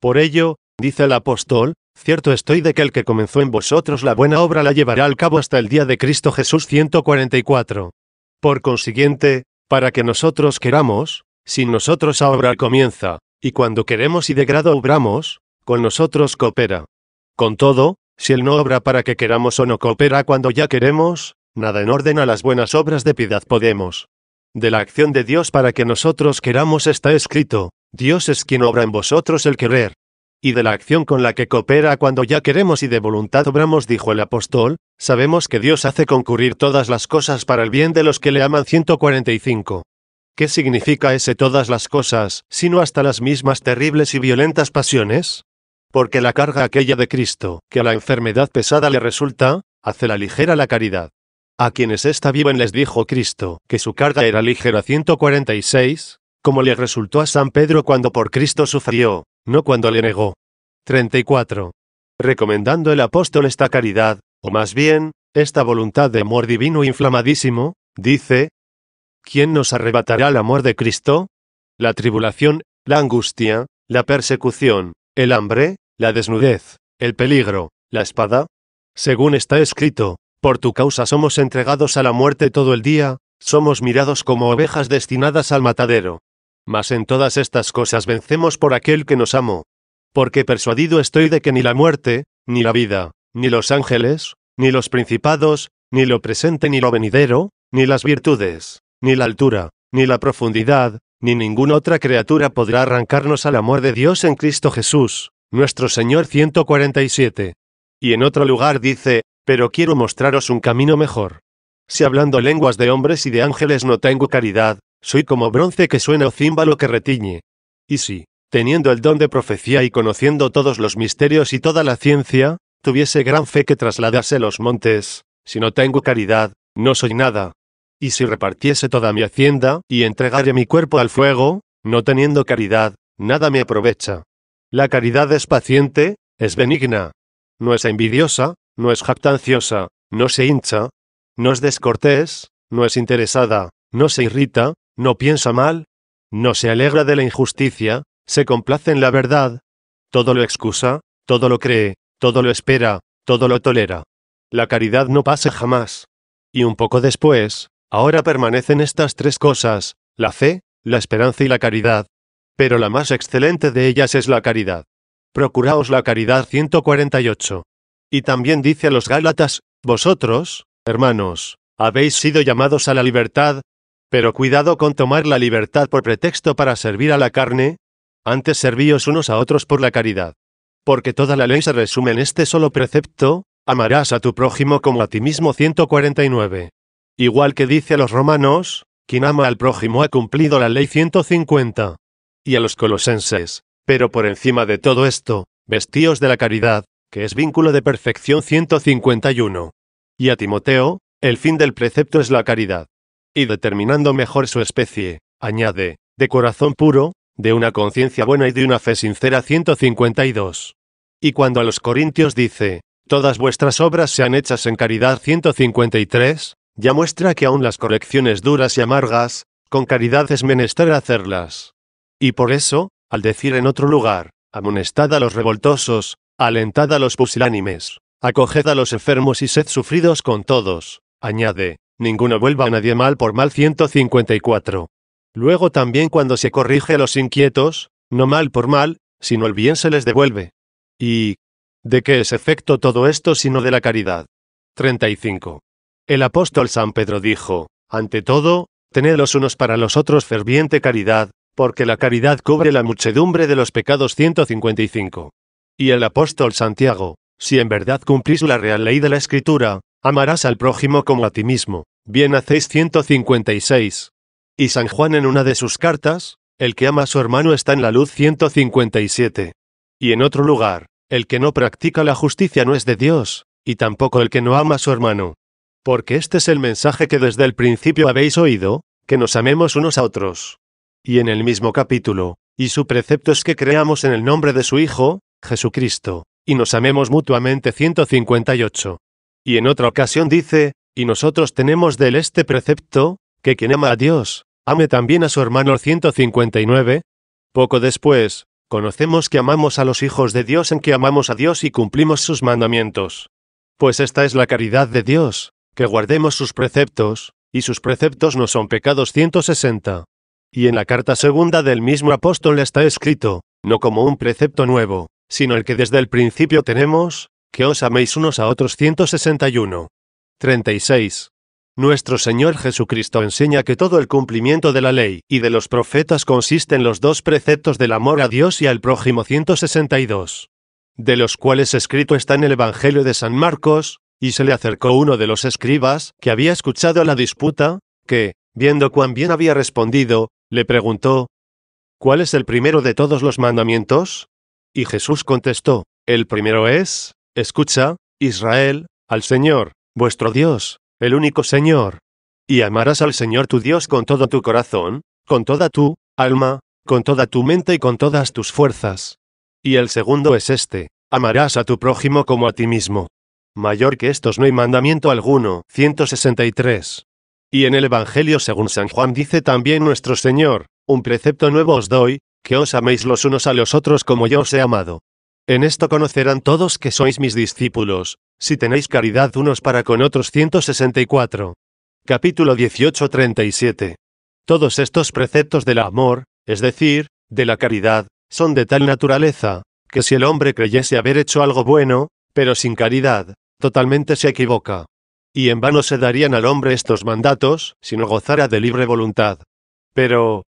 Por ello, dice el apóstol, Cierto estoy de que el que comenzó en vosotros la buena obra la llevará al cabo hasta el día de Cristo Jesús 144. Por consiguiente, para que nosotros queramos, sin nosotros a obra comienza, y cuando queremos y de grado obramos, con nosotros coopera. Con todo, si él no obra para que queramos o no coopera cuando ya queremos, nada en orden a las buenas obras de piedad podemos. De la acción de Dios para que nosotros queramos está escrito, Dios es quien obra en vosotros el querer, y de la acción con la que coopera cuando ya queremos y de voluntad obramos, dijo el apóstol, sabemos que Dios hace concurrir todas las cosas para el bien de los que le aman 145. ¿Qué significa ese todas las cosas, sino hasta las mismas terribles y violentas pasiones? Porque la carga aquella de Cristo, que a la enfermedad pesada le resulta, hace la ligera la caridad. A quienes está viven les dijo Cristo, que su carga era ligera 146, como le resultó a San Pedro cuando por Cristo sufrió, no cuando le negó. 34. Recomendando el apóstol esta caridad, o más bien, esta voluntad de amor divino inflamadísimo, dice, ¿quién nos arrebatará el amor de Cristo? La tribulación, la angustia, la persecución, el hambre, la desnudez, el peligro, la espada. Según está escrito, por tu causa somos entregados a la muerte todo el día, somos mirados como ovejas destinadas al matadero. Mas en todas estas cosas vencemos por aquel que nos amó. Porque persuadido estoy de que ni la muerte, ni la vida, ni los ángeles, ni los principados, ni lo presente ni lo venidero, ni las virtudes, ni la altura, ni la profundidad, ni ninguna otra criatura podrá arrancarnos al amor de Dios en Cristo Jesús, nuestro Señor 147. Y en otro lugar dice, pero quiero mostraros un camino mejor. Si hablando lenguas de hombres y de ángeles no tengo caridad, soy como bronce que suena o címbalo que retiñe. Y si, teniendo el don de profecía y conociendo todos los misterios y toda la ciencia, tuviese gran fe que trasladase los montes, si no tengo caridad, no soy nada. Y si repartiese toda mi hacienda, y entregare mi cuerpo al fuego, no teniendo caridad, nada me aprovecha. La caridad es paciente, es benigna. No es envidiosa, no es jactanciosa, no se hincha, no es descortés, no es interesada, no se irrita, no piensa mal, no se alegra de la injusticia, se complace en la verdad, todo lo excusa, todo lo cree, todo lo espera, todo lo tolera. La caridad no pasa jamás. Y un poco después, ahora permanecen estas tres cosas, la fe, la esperanza y la caridad. Pero la más excelente de ellas es la caridad. Procuraos la caridad 148. Y también dice a los Gálatas, vosotros, hermanos, habéis sido llamados a la libertad, pero cuidado con tomar la libertad por pretexto para servir a la carne, antes servíos unos a otros por la caridad. Porque toda la ley se resume en este solo precepto, amarás a tu prójimo como a ti mismo 149. Igual que dice a los romanos, quien ama al prójimo ha cumplido la ley 150. Y a los colosenses, pero por encima de todo esto, vestíos de la caridad, que es vínculo de perfección 151. Y a Timoteo, el fin del precepto es la caridad y determinando mejor su especie, añade, de corazón puro, de una conciencia buena y de una fe sincera 152. Y cuando a los Corintios dice, todas vuestras obras sean hechas en caridad 153, ya muestra que aun las correcciones duras y amargas, con caridad es menester hacerlas. Y por eso, al decir en otro lugar, amonestad a los revoltosos, alentad a los pusilánimes, acoged a los enfermos y sed sufridos con todos, añade, Ninguno vuelva a nadie mal por mal 154. Luego también cuando se corrige a los inquietos, no mal por mal, sino el bien se les devuelve. ¿Y de qué es efecto todo esto sino de la caridad? 35. El apóstol San Pedro dijo, ante todo, tened los unos para los otros ferviente caridad, porque la caridad cubre la muchedumbre de los pecados 155. Y el apóstol Santiago, si en verdad cumplís la real ley de la Escritura, Amarás al prójimo como a ti mismo. Bien hacéis 156. Y San Juan en una de sus cartas, el que ama a su hermano está en la luz 157. Y en otro lugar, el que no practica la justicia no es de Dios, y tampoco el que no ama a su hermano. Porque este es el mensaje que desde el principio habéis oído, que nos amemos unos a otros. Y en el mismo capítulo, y su precepto es que creamos en el nombre de su Hijo, Jesucristo, y nos amemos mutuamente 158. Y en otra ocasión dice, y nosotros tenemos del este precepto, que quien ama a Dios, ame también a su hermano 159. Poco después, conocemos que amamos a los hijos de Dios en que amamos a Dios y cumplimos sus mandamientos. Pues esta es la caridad de Dios, que guardemos sus preceptos, y sus preceptos no son pecados 160. Y en la carta segunda del mismo apóstol está escrito, no como un precepto nuevo, sino el que desde el principio tenemos, que os améis unos a otros 161. 36. Nuestro Señor Jesucristo enseña que todo el cumplimiento de la ley y de los profetas consiste en los dos preceptos del amor a Dios y al prójimo 162, de los cuales escrito está en el Evangelio de San Marcos, y se le acercó uno de los escribas, que había escuchado la disputa, que, viendo cuán bien había respondido, le preguntó, ¿Cuál es el primero de todos los mandamientos? Y Jesús contestó, El primero es, Escucha, Israel, al Señor, vuestro Dios, el único Señor. Y amarás al Señor tu Dios con todo tu corazón, con toda tu alma, con toda tu mente y con todas tus fuerzas. Y el segundo es este, amarás a tu prójimo como a ti mismo. Mayor que estos no hay mandamiento alguno. 163. Y en el Evangelio según San Juan dice también nuestro Señor, un precepto nuevo os doy, que os améis los unos a los otros como yo os he amado. En esto conocerán todos que sois mis discípulos, si tenéis caridad unos para con otros 164. Capítulo 18 37. Todos estos preceptos del amor, es decir, de la caridad, son de tal naturaleza, que si el hombre creyese haber hecho algo bueno, pero sin caridad, totalmente se equivoca. Y en vano se darían al hombre estos mandatos, si no gozara de libre voluntad. Pero,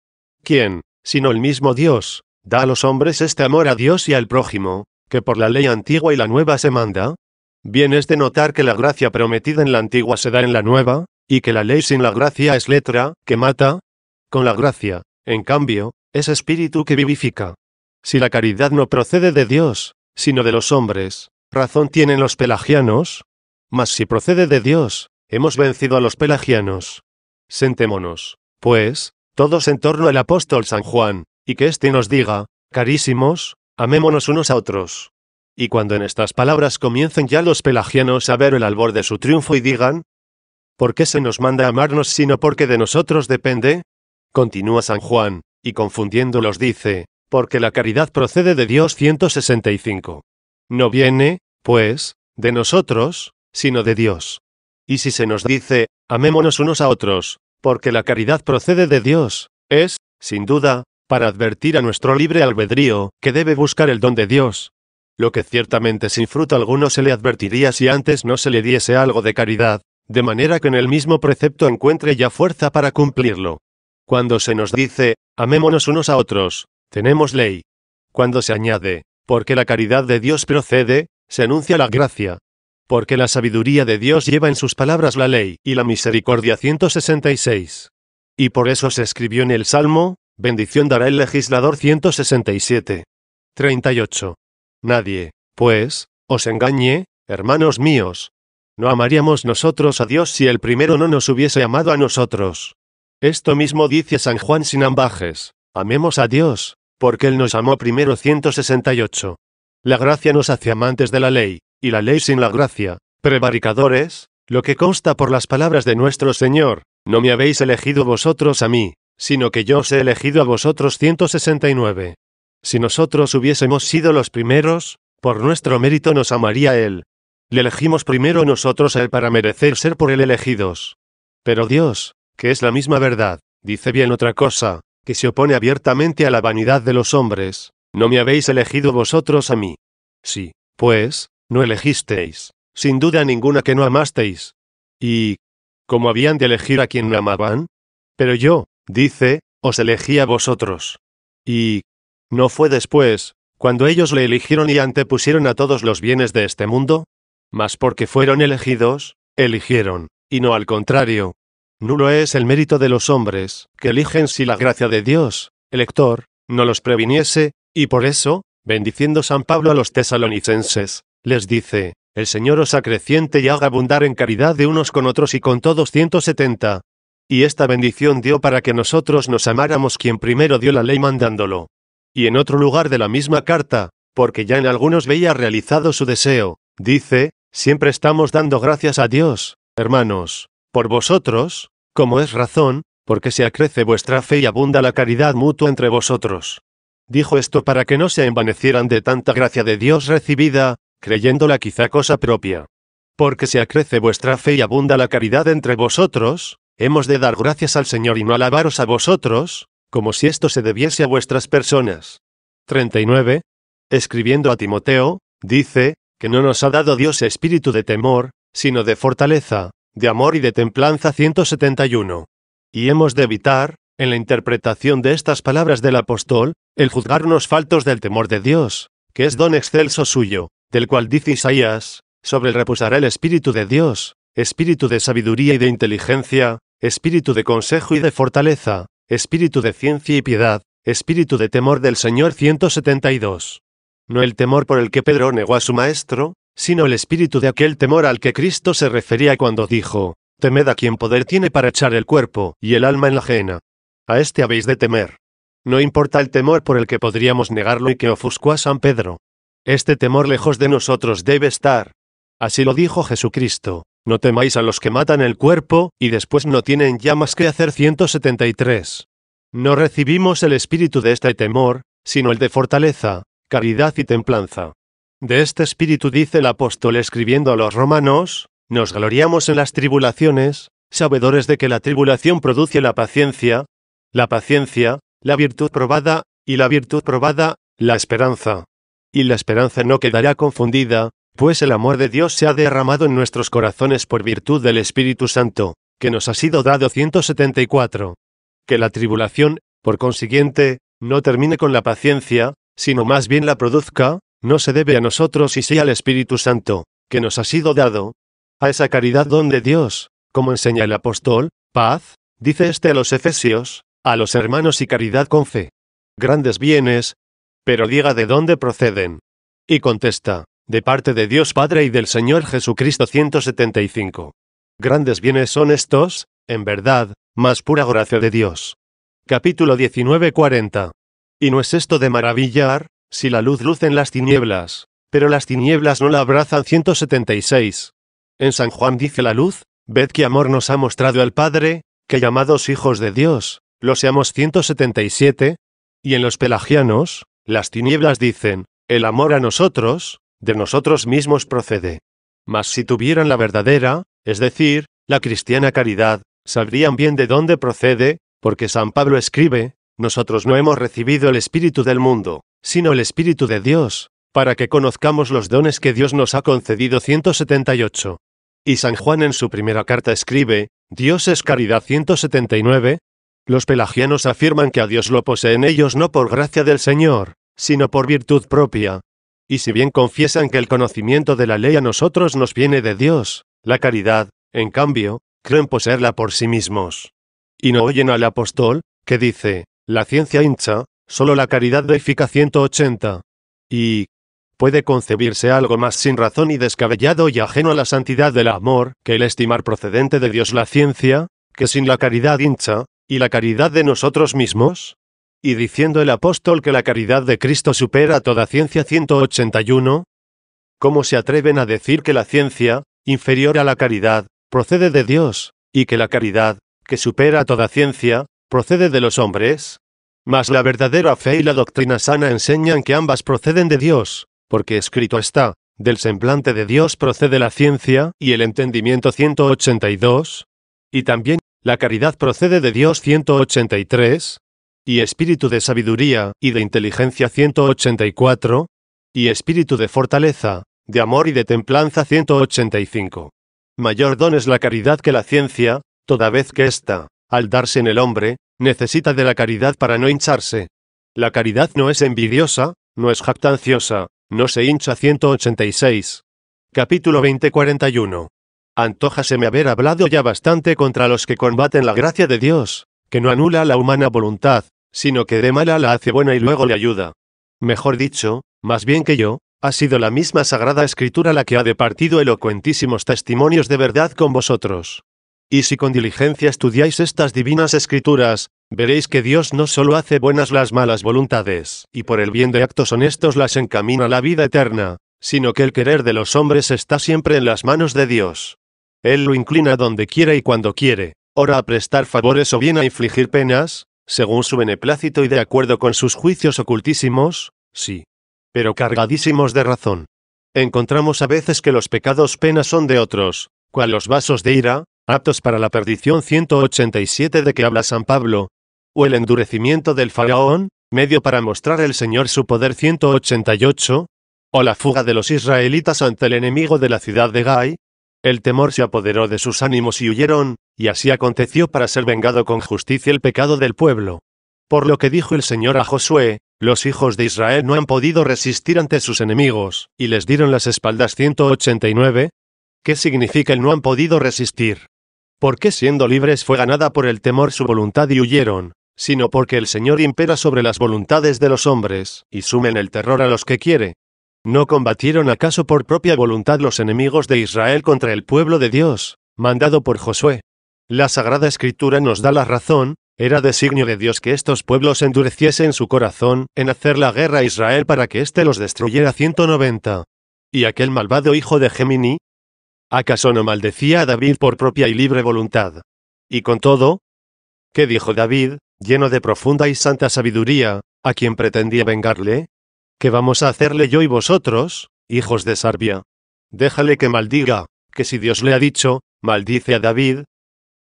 ¿quién, sino el mismo Dios, Da a los hombres este amor a Dios y al prójimo, que por la ley antigua y la nueva se manda? Bien es de notar que la gracia prometida en la antigua se da en la nueva, y que la ley sin la gracia es letra, que mata. Con la gracia, en cambio, es espíritu que vivifica. Si la caridad no procede de Dios, sino de los hombres, razón tienen los pelagianos. Mas si procede de Dios, hemos vencido a los pelagianos. Sentémonos, pues, todos en torno al apóstol San Juan, y que éste nos diga, carísimos, amémonos unos a otros. Y cuando en estas palabras comiencen ya los pelagianos a ver el albor de su triunfo y digan, ¿por qué se nos manda a amarnos sino porque de nosotros depende? Continúa San Juan, y confundiéndolos dice, porque la caridad procede de Dios 165. No viene, pues, de nosotros, sino de Dios. Y si se nos dice, amémonos unos a otros, porque la caridad procede de Dios, es, sin duda, para advertir a nuestro libre albedrío, que debe buscar el don de Dios. Lo que ciertamente sin fruto alguno se le advertiría si antes no se le diese algo de caridad, de manera que en el mismo precepto encuentre ya fuerza para cumplirlo. Cuando se nos dice, amémonos unos a otros, tenemos ley. Cuando se añade, porque la caridad de Dios procede, se anuncia la gracia. Porque la sabiduría de Dios lleva en sus palabras la ley y la misericordia 166. Y por eso se escribió en el Salmo, Bendición dará el legislador 167. 38. Nadie, pues, os engañe, hermanos míos. No amaríamos nosotros a Dios si el primero no nos hubiese amado a nosotros. Esto mismo dice San Juan sin ambajes. Amemos a Dios, porque Él nos amó primero 168. La gracia nos hace amantes de la ley, y la ley sin la gracia, prevaricadores, lo que consta por las palabras de nuestro Señor, no me habéis elegido vosotros a mí, sino que yo os he elegido a vosotros 169. Si nosotros hubiésemos sido los primeros, por nuestro mérito nos amaría Él. Le elegimos primero nosotros a Él para merecer ser por Él elegidos. Pero Dios, que es la misma verdad, dice bien otra cosa, que se opone abiertamente a la vanidad de los hombres, no me habéis elegido vosotros a mí. Sí, pues, no elegisteis, sin duda ninguna que no amasteis. ¿Y cómo habían de elegir a quien no amaban? Pero yo, Dice, os elegí a vosotros. Y... ¿No fue después, cuando ellos le eligieron y antepusieron a todos los bienes de este mundo? Mas porque fueron elegidos, eligieron, y no al contrario. Nulo es el mérito de los hombres, que eligen si la gracia de Dios, elector, no los previniese, y por eso, bendiciendo San Pablo a los tesalonicenses, les dice, el Señor os acreciente y haga abundar en caridad de unos con otros y con todos 170, y esta bendición dio para que nosotros nos amáramos quien primero dio la ley mandándolo. Y en otro lugar de la misma carta, porque ya en algunos veía realizado su deseo, dice, siempre estamos dando gracias a Dios, hermanos, por vosotros, como es razón, porque se acrece vuestra fe y abunda la caridad mutua entre vosotros. Dijo esto para que no se envanecieran de tanta gracia de Dios recibida, creyéndola quizá cosa propia. Porque se acrece vuestra fe y abunda la caridad entre vosotros, Hemos de dar gracias al Señor y no alabaros a vosotros, como si esto se debiese a vuestras personas. 39. Escribiendo a Timoteo, dice, que no nos ha dado Dios espíritu de temor, sino de fortaleza, de amor y de templanza 171. Y hemos de evitar, en la interpretación de estas palabras del apóstol, el juzgarnos faltos del temor de Dios, que es don excelso suyo, del cual dice Isaías, sobre el reposará el espíritu de Dios, espíritu de sabiduría y de inteligencia, espíritu de consejo y de fortaleza, espíritu de ciencia y piedad, espíritu de temor del Señor 172. No el temor por el que Pedro negó a su maestro, sino el espíritu de aquel temor al que Cristo se refería cuando dijo, Temed a quien poder tiene para echar el cuerpo y el alma en la ajena. A este habéis de temer. No importa el temor por el que podríamos negarlo y que ofuscó a San Pedro. Este temor lejos de nosotros debe estar. Así lo dijo Jesucristo. No temáis a los que matan el cuerpo, y después no tienen ya más que hacer 173. No recibimos el espíritu de este temor, sino el de fortaleza, caridad y templanza. De este espíritu dice el apóstol escribiendo a los romanos, nos gloriamos en las tribulaciones, sabedores de que la tribulación produce la paciencia, la paciencia, la virtud probada, y la virtud probada, la esperanza. Y la esperanza no quedará confundida, pues el amor de Dios se ha derramado en nuestros corazones por virtud del Espíritu Santo, que nos ha sido dado 174. Que la tribulación, por consiguiente, no termine con la paciencia, sino más bien la produzca, no se debe a nosotros y sí al Espíritu Santo, que nos ha sido dado. A esa caridad donde Dios, como enseña el apóstol, paz, dice este a los Efesios, a los hermanos y caridad con fe. Grandes bienes, pero diga de dónde proceden. Y contesta, de parte de Dios Padre y del Señor Jesucristo 175. Grandes bienes son estos, en verdad, más pura gracia de Dios. Capítulo 19 40. Y no es esto de maravillar, si la luz luce en las tinieblas, pero las tinieblas no la abrazan 176. En San Juan dice la luz, ved qué amor nos ha mostrado al Padre, que llamados hijos de Dios, lo seamos 177. Y en los pelagianos, las tinieblas dicen, el amor a nosotros, de nosotros mismos procede. Mas si tuvieran la verdadera, es decir, la cristiana caridad, sabrían bien de dónde procede, porque San Pablo escribe, nosotros no hemos recibido el Espíritu del mundo, sino el Espíritu de Dios, para que conozcamos los dones que Dios nos ha concedido 178. Y San Juan en su primera carta escribe, Dios es caridad 179. Los pelagianos afirman que a Dios lo poseen ellos no por gracia del Señor, sino por virtud propia, y si bien confiesan que el conocimiento de la ley a nosotros nos viene de Dios, la caridad, en cambio, creen poseerla por sí mismos. Y no oyen al apóstol, que dice, la ciencia hincha, solo la caridad deifica 180. Y, puede concebirse algo más sin razón y descabellado y ajeno a la santidad del amor que el estimar procedente de Dios la ciencia, que sin la caridad hincha, y la caridad de nosotros mismos? y diciendo el apóstol que la caridad de Cristo supera toda ciencia 181? ¿Cómo se atreven a decir que la ciencia, inferior a la caridad, procede de Dios, y que la caridad, que supera toda ciencia, procede de los hombres? Mas la verdadera fe y la doctrina sana enseñan que ambas proceden de Dios, porque escrito está, del semblante de Dios procede la ciencia y el entendimiento 182, y también, la caridad procede de Dios 183, y espíritu de sabiduría, y de inteligencia 184, y espíritu de fortaleza, de amor y de templanza 185. Mayor don es la caridad que la ciencia, toda vez que ésta, al darse en el hombre, necesita de la caridad para no hincharse. La caridad no es envidiosa, no es jactanciosa, no se hincha 186. Capítulo 2041. Antójaseme haber hablado ya bastante contra los que combaten la gracia de Dios, que no anula la humana voluntad, sino que de mala la hace buena y luego le ayuda. Mejor dicho, más bien que yo, ha sido la misma Sagrada Escritura la que ha departido elocuentísimos testimonios de verdad con vosotros. Y si con diligencia estudiáis estas divinas escrituras, veréis que Dios no solo hace buenas las malas voluntades, y por el bien de actos honestos las encamina a la vida eterna, sino que el querer de los hombres está siempre en las manos de Dios. Él lo inclina donde quiera y cuando quiere, ora a prestar favores o bien a infligir penas, según su beneplácito y de acuerdo con sus juicios ocultísimos, sí, pero cargadísimos de razón. Encontramos a veces que los pecados penas son de otros, cual los vasos de ira, aptos para la perdición 187 de que habla San Pablo, o el endurecimiento del faraón, medio para mostrar el Señor su poder 188, o la fuga de los israelitas ante el enemigo de la ciudad de Gai, el temor se apoderó de sus ánimos y huyeron, y así aconteció para ser vengado con justicia el pecado del pueblo. Por lo que dijo el Señor a Josué, los hijos de Israel no han podido resistir ante sus enemigos, y les dieron las espaldas 189. ¿Qué significa el no han podido resistir? Porque siendo libres fue ganada por el temor su voluntad y huyeron, sino porque el Señor impera sobre las voluntades de los hombres, y sumen el terror a los que quiere, ¿No combatieron acaso por propia voluntad los enemigos de Israel contra el pueblo de Dios, mandado por Josué? La Sagrada Escritura nos da la razón, era designio de Dios que estos pueblos endureciesen su corazón en hacer la guerra a Israel para que éste los destruyera 190. ¿Y aquel malvado hijo de Gemini? ¿Acaso no maldecía a David por propia y libre voluntad? ¿Y con todo? ¿Qué dijo David, lleno de profunda y santa sabiduría, a quien pretendía vengarle? ¿Qué vamos a hacerle yo y vosotros, hijos de Sarbia? Déjale que maldiga, que si Dios le ha dicho, maldice a David.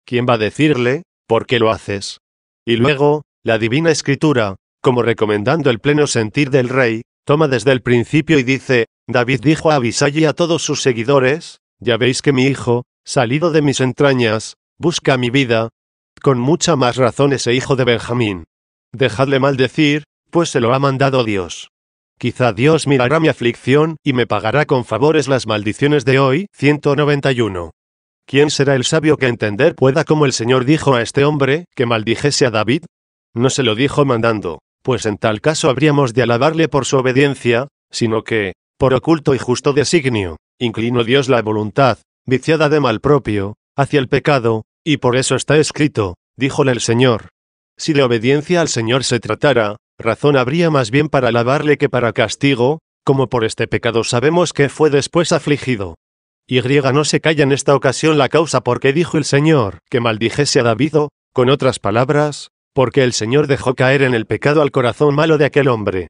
¿Quién va a decirle, por qué lo haces? Y luego, la divina escritura, como recomendando el pleno sentir del rey, toma desde el principio y dice, David dijo a Abisai y a todos sus seguidores, ya veis que mi hijo, salido de mis entrañas, busca mi vida. Con mucha más razón ese hijo de Benjamín. Dejadle maldecir, pues se lo ha mandado Dios. Quizá Dios mirará mi aflicción, y me pagará con favores las maldiciones de hoy. 191. ¿Quién será el sabio que entender pueda como el Señor dijo a este hombre, que maldijese a David? No se lo dijo mandando, pues en tal caso habríamos de alabarle por su obediencia, sino que, por oculto y justo designio, inclinó Dios la voluntad, viciada de mal propio, hacia el pecado, y por eso está escrito, díjole el Señor. Si de obediencia al Señor se tratara, Razón habría más bien para alabarle que para castigo, como por este pecado sabemos que fue después afligido. Y no se calla en esta ocasión la causa porque dijo el Señor que maldijese a David con otras palabras, porque el Señor dejó caer en el pecado al corazón malo de aquel hombre.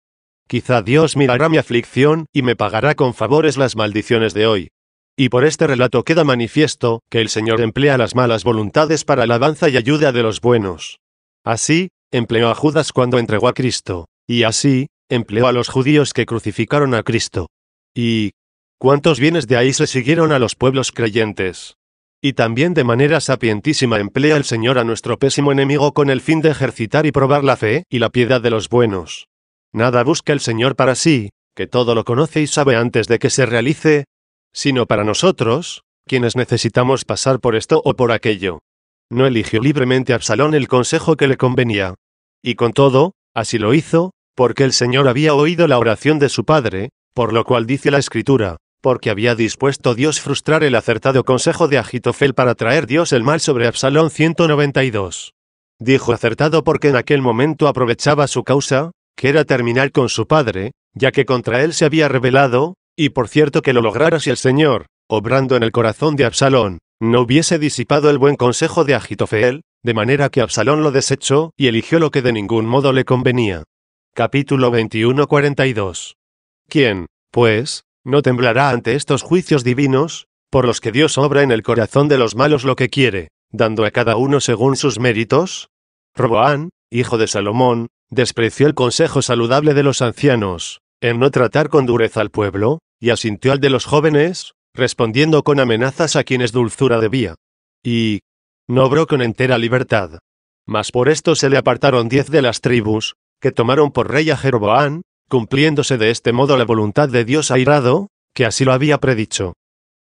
Quizá Dios mirará mi aflicción y me pagará con favores las maldiciones de hoy. Y por este relato queda manifiesto que el Señor emplea las malas voluntades para alabanza y ayuda de los buenos. Así, empleó a Judas cuando entregó a Cristo, y así, empleó a los judíos que crucificaron a Cristo. ¿Y cuántos bienes de ahí se siguieron a los pueblos creyentes? Y también de manera sapientísima emplea el Señor a nuestro pésimo enemigo con el fin de ejercitar y probar la fe y la piedad de los buenos. Nada busca el Señor para sí, que todo lo conoce y sabe antes de que se realice, sino para nosotros, quienes necesitamos pasar por esto o por aquello no eligió libremente Absalón el consejo que le convenía. Y con todo, así lo hizo, porque el Señor había oído la oración de su padre, por lo cual dice la Escritura, porque había dispuesto Dios frustrar el acertado consejo de Agitofel para traer Dios el mal sobre Absalón 192. Dijo acertado porque en aquel momento aprovechaba su causa, que era terminar con su padre, ya que contra él se había rebelado, y por cierto que lo lograra si el Señor, obrando en el corazón de Absalón, no hubiese disipado el buen consejo de Agitofeel, de manera que Absalón lo desechó, y eligió lo que de ningún modo le convenía. Capítulo 21-42. ¿Quién, pues, no temblará ante estos juicios divinos, por los que Dios obra en el corazón de los malos lo que quiere, dando a cada uno según sus méritos? Roboán, hijo de Salomón, despreció el consejo saludable de los ancianos, en no tratar con dureza al pueblo, y asintió al de los jóvenes, respondiendo con amenazas a quienes dulzura debía, y nobró con entera libertad. Mas por esto se le apartaron diez de las tribus, que tomaron por rey a Jeroboán, cumpliéndose de este modo la voluntad de Dios airado, que así lo había predicho.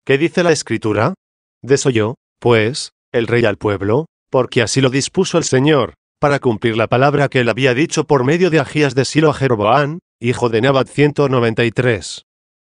¿Qué dice la Escritura? Desoyó, pues, el rey al pueblo, porque así lo dispuso el Señor, para cumplir la palabra que él había dicho por medio de Agías de Silo a Jeroboán, hijo de Nabat 193.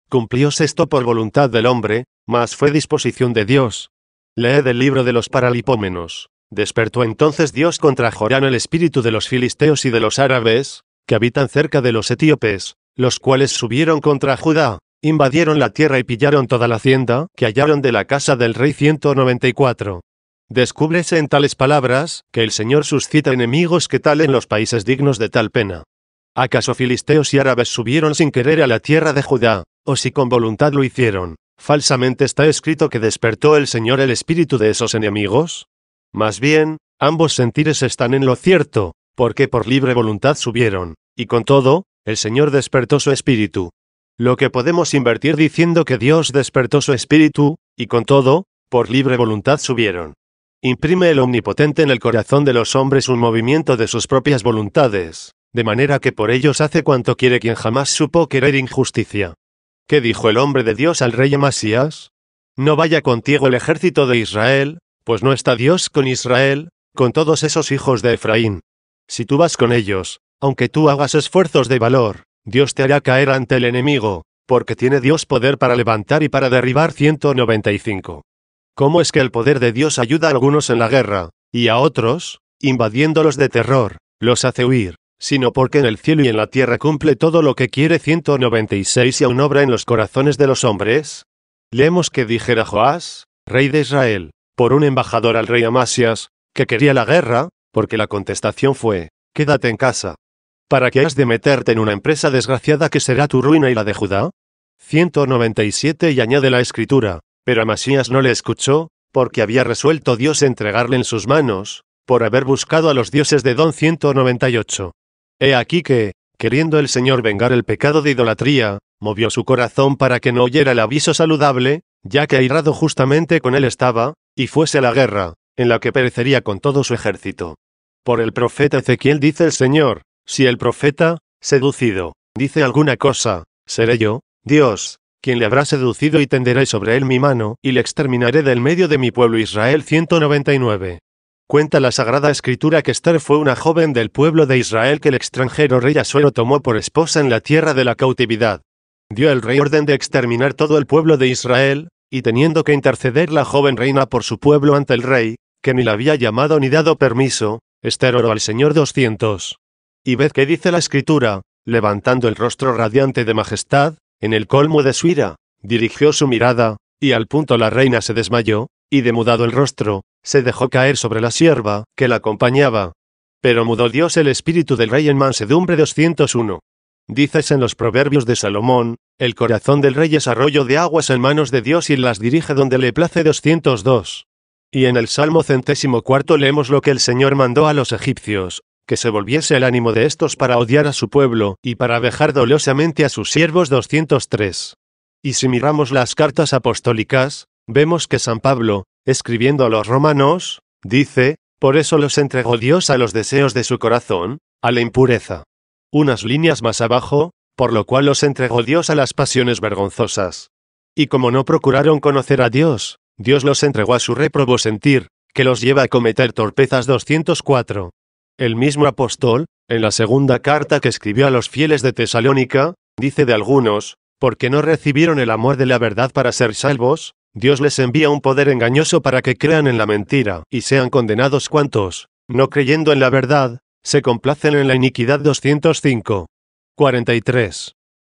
Cumplióse esto por voluntad del hombre, mas fue disposición de Dios. Leed el libro de los paralipómenos. Despertó entonces Dios contra Jorán el espíritu de los filisteos y de los árabes, que habitan cerca de los etíopes, los cuales subieron contra Judá, invadieron la tierra y pillaron toda la hacienda que hallaron de la casa del rey 194. Descúbrese en tales palabras que el Señor suscita enemigos que tal en los países dignos de tal pena. ¿Acaso filisteos y árabes subieron sin querer a la tierra de Judá, o si con voluntad lo hicieron, falsamente está escrito que despertó el Señor el espíritu de esos enemigos? Más bien, ambos sentires están en lo cierto, porque por libre voluntad subieron, y con todo, el Señor despertó su espíritu. Lo que podemos invertir diciendo que Dios despertó su espíritu, y con todo, por libre voluntad subieron. Imprime el Omnipotente en el corazón de los hombres un movimiento de sus propias voluntades, de manera que por ellos hace cuanto quiere quien jamás supo querer injusticia. ¿Qué dijo el hombre de Dios al rey Amasías? No vaya contigo el ejército de Israel, pues no está Dios con Israel, con todos esos hijos de Efraín. Si tú vas con ellos, aunque tú hagas esfuerzos de valor, Dios te hará caer ante el enemigo, porque tiene Dios poder para levantar y para derribar 195. ¿Cómo es que el poder de Dios ayuda a algunos en la guerra, y a otros, invadiéndolos de terror, los hace huir, sino porque en el cielo y en la tierra cumple todo lo que quiere 196 y aún obra en los corazones de los hombres? Leemos que dijera Joás, rey de Israel, por un embajador al rey Amasías, que quería la guerra, porque la contestación fue, quédate en casa. ¿Para qué has de meterte en una empresa desgraciada que será tu ruina y la de Judá? 197 y añade la escritura, pero Amasías no le escuchó, porque había resuelto Dios entregarle en sus manos, por haber buscado a los dioses de Don 198. He aquí que, queriendo el Señor vengar el pecado de idolatría, movió su corazón para que no oyera el aviso saludable, ya que airado justamente con él estaba, y fuese la guerra, en la que perecería con todo su ejército. Por el profeta Ezequiel dice el Señor, si el profeta, seducido, dice alguna cosa, seré yo, Dios, quien le habrá seducido y tenderé sobre él mi mano, y le exterminaré del medio de mi pueblo Israel 199. Cuenta la Sagrada Escritura que Esther fue una joven del pueblo de Israel que el extranjero rey Asuero tomó por esposa en la tierra de la cautividad. Dio el rey orden de exterminar todo el pueblo de Israel, y teniendo que interceder la joven reina por su pueblo ante el rey, que ni la había llamado ni dado permiso, Esther oró al Señor 200. Y ved que dice la Escritura, levantando el rostro radiante de majestad, en el colmo de su ira, dirigió su mirada, y al punto la reina se desmayó, y demudado el rostro, se dejó caer sobre la sierva, que la acompañaba. Pero mudó Dios el espíritu del rey en mansedumbre 201. Dices en los proverbios de Salomón, el corazón del rey es arroyo de aguas en manos de Dios y las dirige donde le place 202. Y en el Salmo centésimo cuarto leemos lo que el Señor mandó a los egipcios, que se volviese el ánimo de estos para odiar a su pueblo, y para dejar dolosamente a sus siervos 203. Y si miramos las cartas apostólicas, vemos que San Pablo, escribiendo a los romanos, dice, por eso los entregó Dios a los deseos de su corazón, a la impureza. Unas líneas más abajo, por lo cual los entregó Dios a las pasiones vergonzosas. Y como no procuraron conocer a Dios, Dios los entregó a su reprobo sentir, que los lleva a cometer torpezas 204. El mismo apóstol, en la segunda carta que escribió a los fieles de Tesalónica, dice de algunos, porque no recibieron el amor de la verdad para ser salvos, Dios les envía un poder engañoso para que crean en la mentira, y sean condenados cuantos, no creyendo en la verdad, se complacen en la iniquidad 205. 43.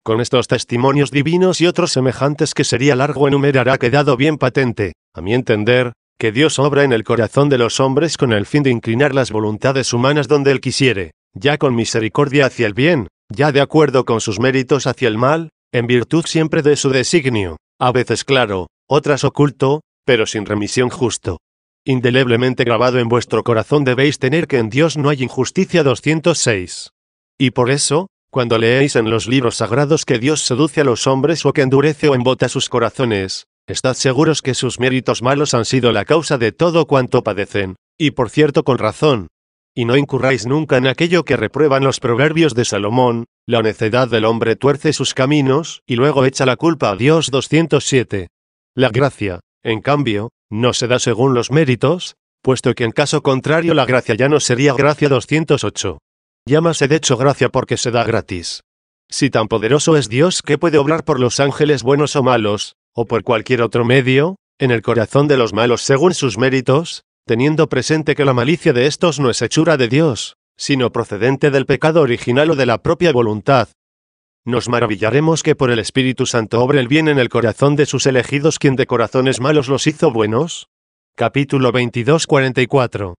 Con estos testimonios divinos y otros semejantes que sería largo enumerar ha quedado bien patente, a mi entender, que Dios obra en el corazón de los hombres con el fin de inclinar las voluntades humanas donde Él quisiere, ya con misericordia hacia el bien, ya de acuerdo con sus méritos hacia el mal, en virtud siempre de su designio, a veces claro, otras oculto, pero sin remisión justo. Indeleblemente grabado en vuestro corazón debéis tener que en Dios no hay injusticia 206. Y por eso, cuando leéis en los libros sagrados que Dios seduce a los hombres o que endurece o embota sus corazones, estad seguros que sus méritos malos han sido la causa de todo cuanto padecen, y por cierto con razón. Y no incurráis nunca en aquello que reprueban los proverbios de Salomón, la necedad del hombre tuerce sus caminos y luego echa la culpa a Dios 207. La gracia, en cambio, no se da según los méritos, puesto que en caso contrario la gracia ya no sería gracia 208. Llámase de hecho gracia porque se da gratis. Si tan poderoso es Dios que puede obrar por los ángeles buenos o malos, o por cualquier otro medio, en el corazón de los malos según sus méritos, teniendo presente que la malicia de estos no es hechura de Dios, sino procedente del pecado original o de la propia voluntad, nos maravillaremos que por el Espíritu Santo obre el bien en el corazón de sus elegidos quien de corazones malos los hizo buenos? Capítulo 22 44.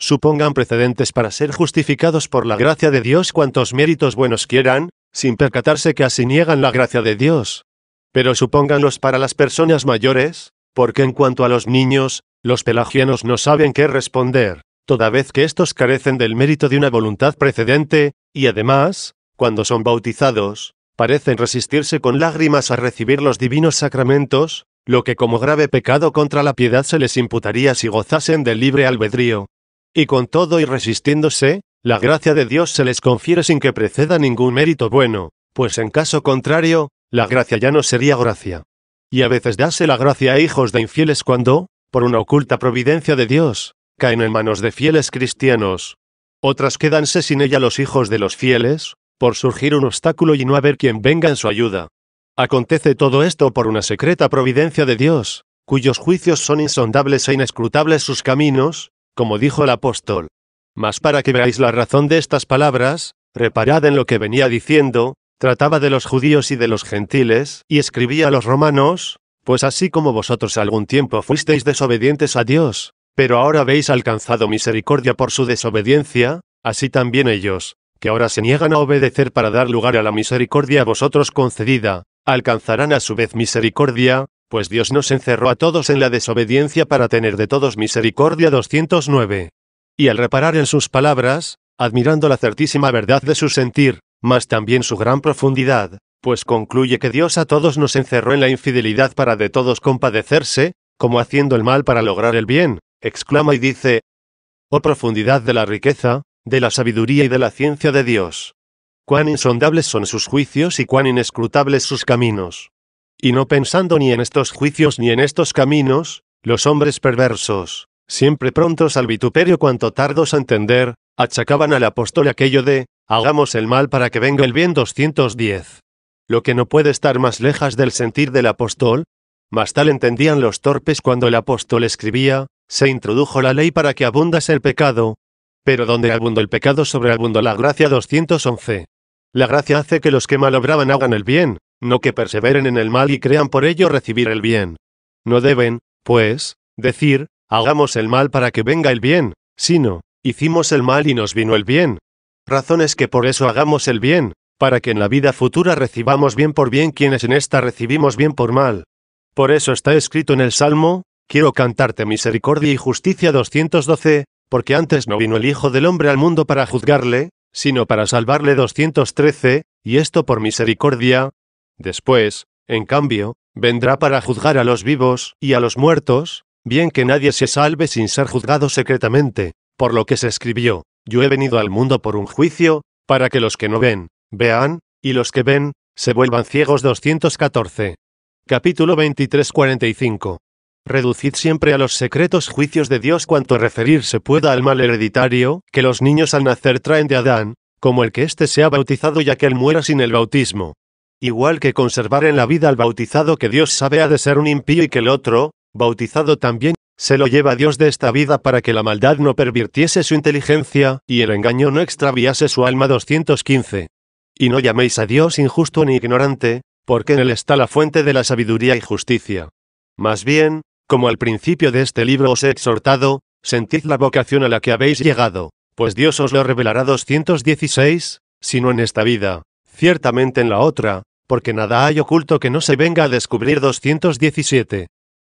Supongan precedentes para ser justificados por la gracia de Dios cuantos méritos buenos quieran, sin percatarse que así niegan la gracia de Dios. Pero supónganlos para las personas mayores, porque en cuanto a los niños, los pelagianos no saben qué responder, toda vez que estos carecen del mérito de una voluntad precedente, y además, cuando son bautizados, parecen resistirse con lágrimas a recibir los divinos sacramentos, lo que como grave pecado contra la piedad se les imputaría si gozasen del libre albedrío. Y con todo y resistiéndose, la gracia de Dios se les confiere sin que preceda ningún mérito bueno, pues en caso contrario, la gracia ya no sería gracia. Y a veces dase la gracia a hijos de infieles cuando, por una oculta providencia de Dios, caen en manos de fieles cristianos. Otras quédanse sin ella los hijos de los fieles, por surgir un obstáculo y no haber quien venga en su ayuda. Acontece todo esto por una secreta providencia de Dios, cuyos juicios son insondables e inescrutables sus caminos, como dijo el apóstol. Mas para que veáis la razón de estas palabras, reparad en lo que venía diciendo, trataba de los judíos y de los gentiles, y escribía a los romanos, pues así como vosotros algún tiempo fuisteis desobedientes a Dios, pero ahora habéis alcanzado misericordia por su desobediencia, así también ellos, que ahora se niegan a obedecer para dar lugar a la misericordia a vosotros concedida, alcanzarán a su vez misericordia, pues Dios nos encerró a todos en la desobediencia para tener de todos misericordia 209. Y al reparar en sus palabras, admirando la certísima verdad de su sentir, mas también su gran profundidad, pues concluye que Dios a todos nos encerró en la infidelidad para de todos compadecerse, como haciendo el mal para lograr el bien, exclama y dice, Oh profundidad de la riqueza, de la sabiduría y de la ciencia de Dios. Cuán insondables son sus juicios y cuán inescrutables sus caminos. Y no pensando ni en estos juicios ni en estos caminos, los hombres perversos, siempre prontos al vituperio cuanto tardos a entender, achacaban al apóstol aquello de, hagamos el mal para que venga el bien 210. Lo que no puede estar más lejas del sentir del apóstol, mas tal entendían los torpes cuando el apóstol escribía, se introdujo la ley para que abundase el pecado, pero donde abundó el pecado sobreabundó la gracia 211. La gracia hace que los que mal obraban hagan el bien, no que perseveren en el mal y crean por ello recibir el bien. No deben, pues, decir, hagamos el mal para que venga el bien, sino, hicimos el mal y nos vino el bien. Razón es que por eso hagamos el bien, para que en la vida futura recibamos bien por bien quienes en esta recibimos bien por mal. Por eso está escrito en el Salmo, quiero cantarte misericordia y justicia 212, porque antes no vino el Hijo del Hombre al mundo para juzgarle, sino para salvarle 213, y esto por misericordia. Después, en cambio, vendrá para juzgar a los vivos y a los muertos, bien que nadie se salve sin ser juzgado secretamente, por lo que se escribió, yo he venido al mundo por un juicio, para que los que no ven, vean, y los que ven, se vuelvan ciegos 214. Capítulo 23-45. Reducid siempre a los secretos juicios de Dios cuanto referirse pueda al mal hereditario, que los niños al nacer traen de Adán, como el que éste sea bautizado y aquel muera sin el bautismo. Igual que conservar en la vida al bautizado que Dios sabe ha de ser un impío y que el otro, bautizado también, se lo lleva Dios de esta vida para que la maldad no pervirtiese su inteligencia, y el engaño no extraviase su alma 215. Y no llaméis a Dios injusto ni ignorante, porque en él está la fuente de la sabiduría y justicia. Más bien, como al principio de este libro os he exhortado, sentid la vocación a la que habéis llegado, pues Dios os lo revelará 216, sino en esta vida, ciertamente en la otra, porque nada hay oculto que no se venga a descubrir 217.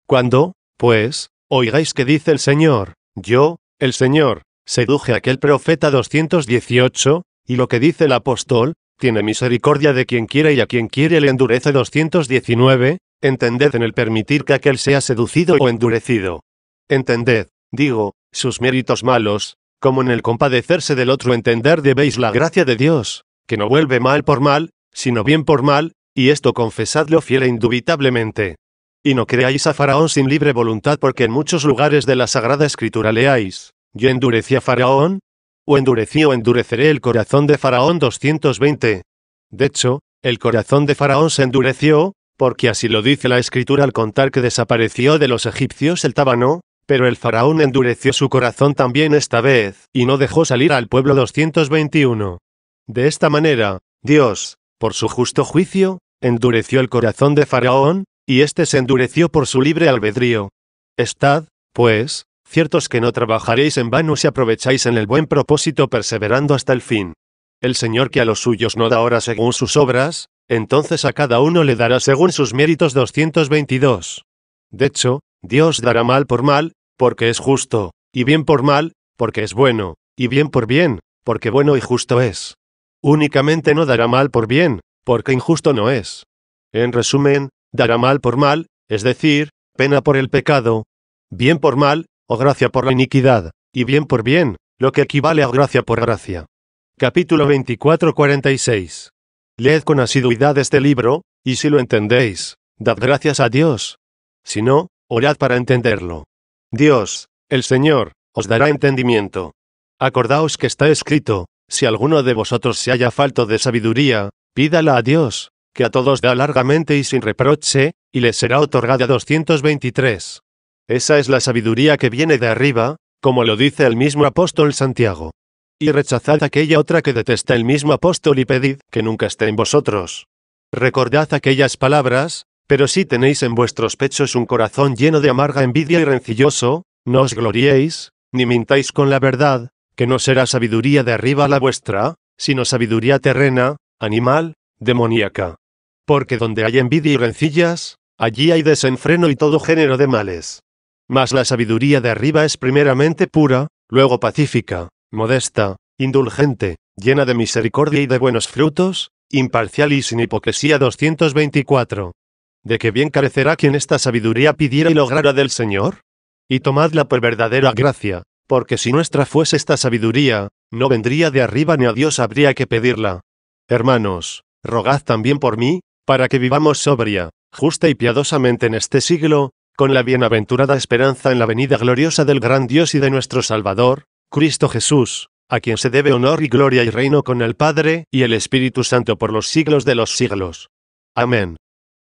Cuando, pues, oigáis que dice el Señor, yo, el Señor, seduje a aquel profeta 218, y lo que dice el apóstol, tiene misericordia de quien quiere y a quien quiere le endurece 219, Entended en el permitir que aquel sea seducido o endurecido. Entended, digo, sus méritos malos, como en el compadecerse del otro entender debéis la gracia de Dios, que no vuelve mal por mal, sino bien por mal, y esto confesadlo fiel e indubitablemente. Y no creáis a Faraón sin libre voluntad porque en muchos lugares de la Sagrada Escritura leáis, yo endurecí a Faraón, o endurecí o endureceré el corazón de Faraón 220. De hecho, el corazón de Faraón se endureció, porque así lo dice la escritura al contar que desapareció de los egipcios el tábano, pero el faraón endureció su corazón también esta vez, y no dejó salir al pueblo 221. De esta manera, Dios, por su justo juicio, endureció el corazón de faraón, y éste se endureció por su libre albedrío. Estad, pues, ciertos que no trabajaréis en vano si aprovecháis en el buen propósito perseverando hasta el fin. El Señor que a los suyos no da hora según sus obras, entonces a cada uno le dará según sus méritos 222. De hecho, Dios dará mal por mal, porque es justo, y bien por mal, porque es bueno, y bien por bien, porque bueno y justo es. Únicamente no dará mal por bien, porque injusto no es. En resumen, dará mal por mal, es decir, pena por el pecado, bien por mal, o gracia por la iniquidad, y bien por bien, lo que equivale a gracia por gracia. Capítulo 24-46 Leed con asiduidad este libro, y si lo entendéis, dad gracias a Dios. Si no, orad para entenderlo. Dios, el Señor, os dará entendimiento. Acordaos que está escrito, si alguno de vosotros se haya falto de sabiduría, pídala a Dios, que a todos da largamente y sin reproche, y les será otorgada 223. Esa es la sabiduría que viene de arriba, como lo dice el mismo apóstol Santiago y rechazad aquella otra que detesta el mismo apóstol y pedid, que nunca esté en vosotros. Recordad aquellas palabras, pero si tenéis en vuestros pechos un corazón lleno de amarga envidia y rencilloso, no os gloriéis, ni mintáis con la verdad, que no será sabiduría de arriba la vuestra, sino sabiduría terrena, animal, demoníaca. Porque donde hay envidia y rencillas, allí hay desenfreno y todo género de males. Mas la sabiduría de arriba es primeramente pura, luego pacífica, modesta, indulgente, llena de misericordia y de buenos frutos, imparcial y sin hipocresía 224. ¿De qué bien carecerá quien esta sabiduría pidiera y lograra del Señor? Y tomadla por verdadera gracia, porque si nuestra fuese esta sabiduría, no vendría de arriba ni a Dios habría que pedirla. Hermanos, rogad también por mí, para que vivamos sobria, justa y piadosamente en este siglo, con la bienaventurada esperanza en la venida gloriosa del gran Dios y de nuestro Salvador, Cristo Jesús, a quien se debe honor y gloria y reino con el Padre y el Espíritu Santo por los siglos de los siglos. Amén.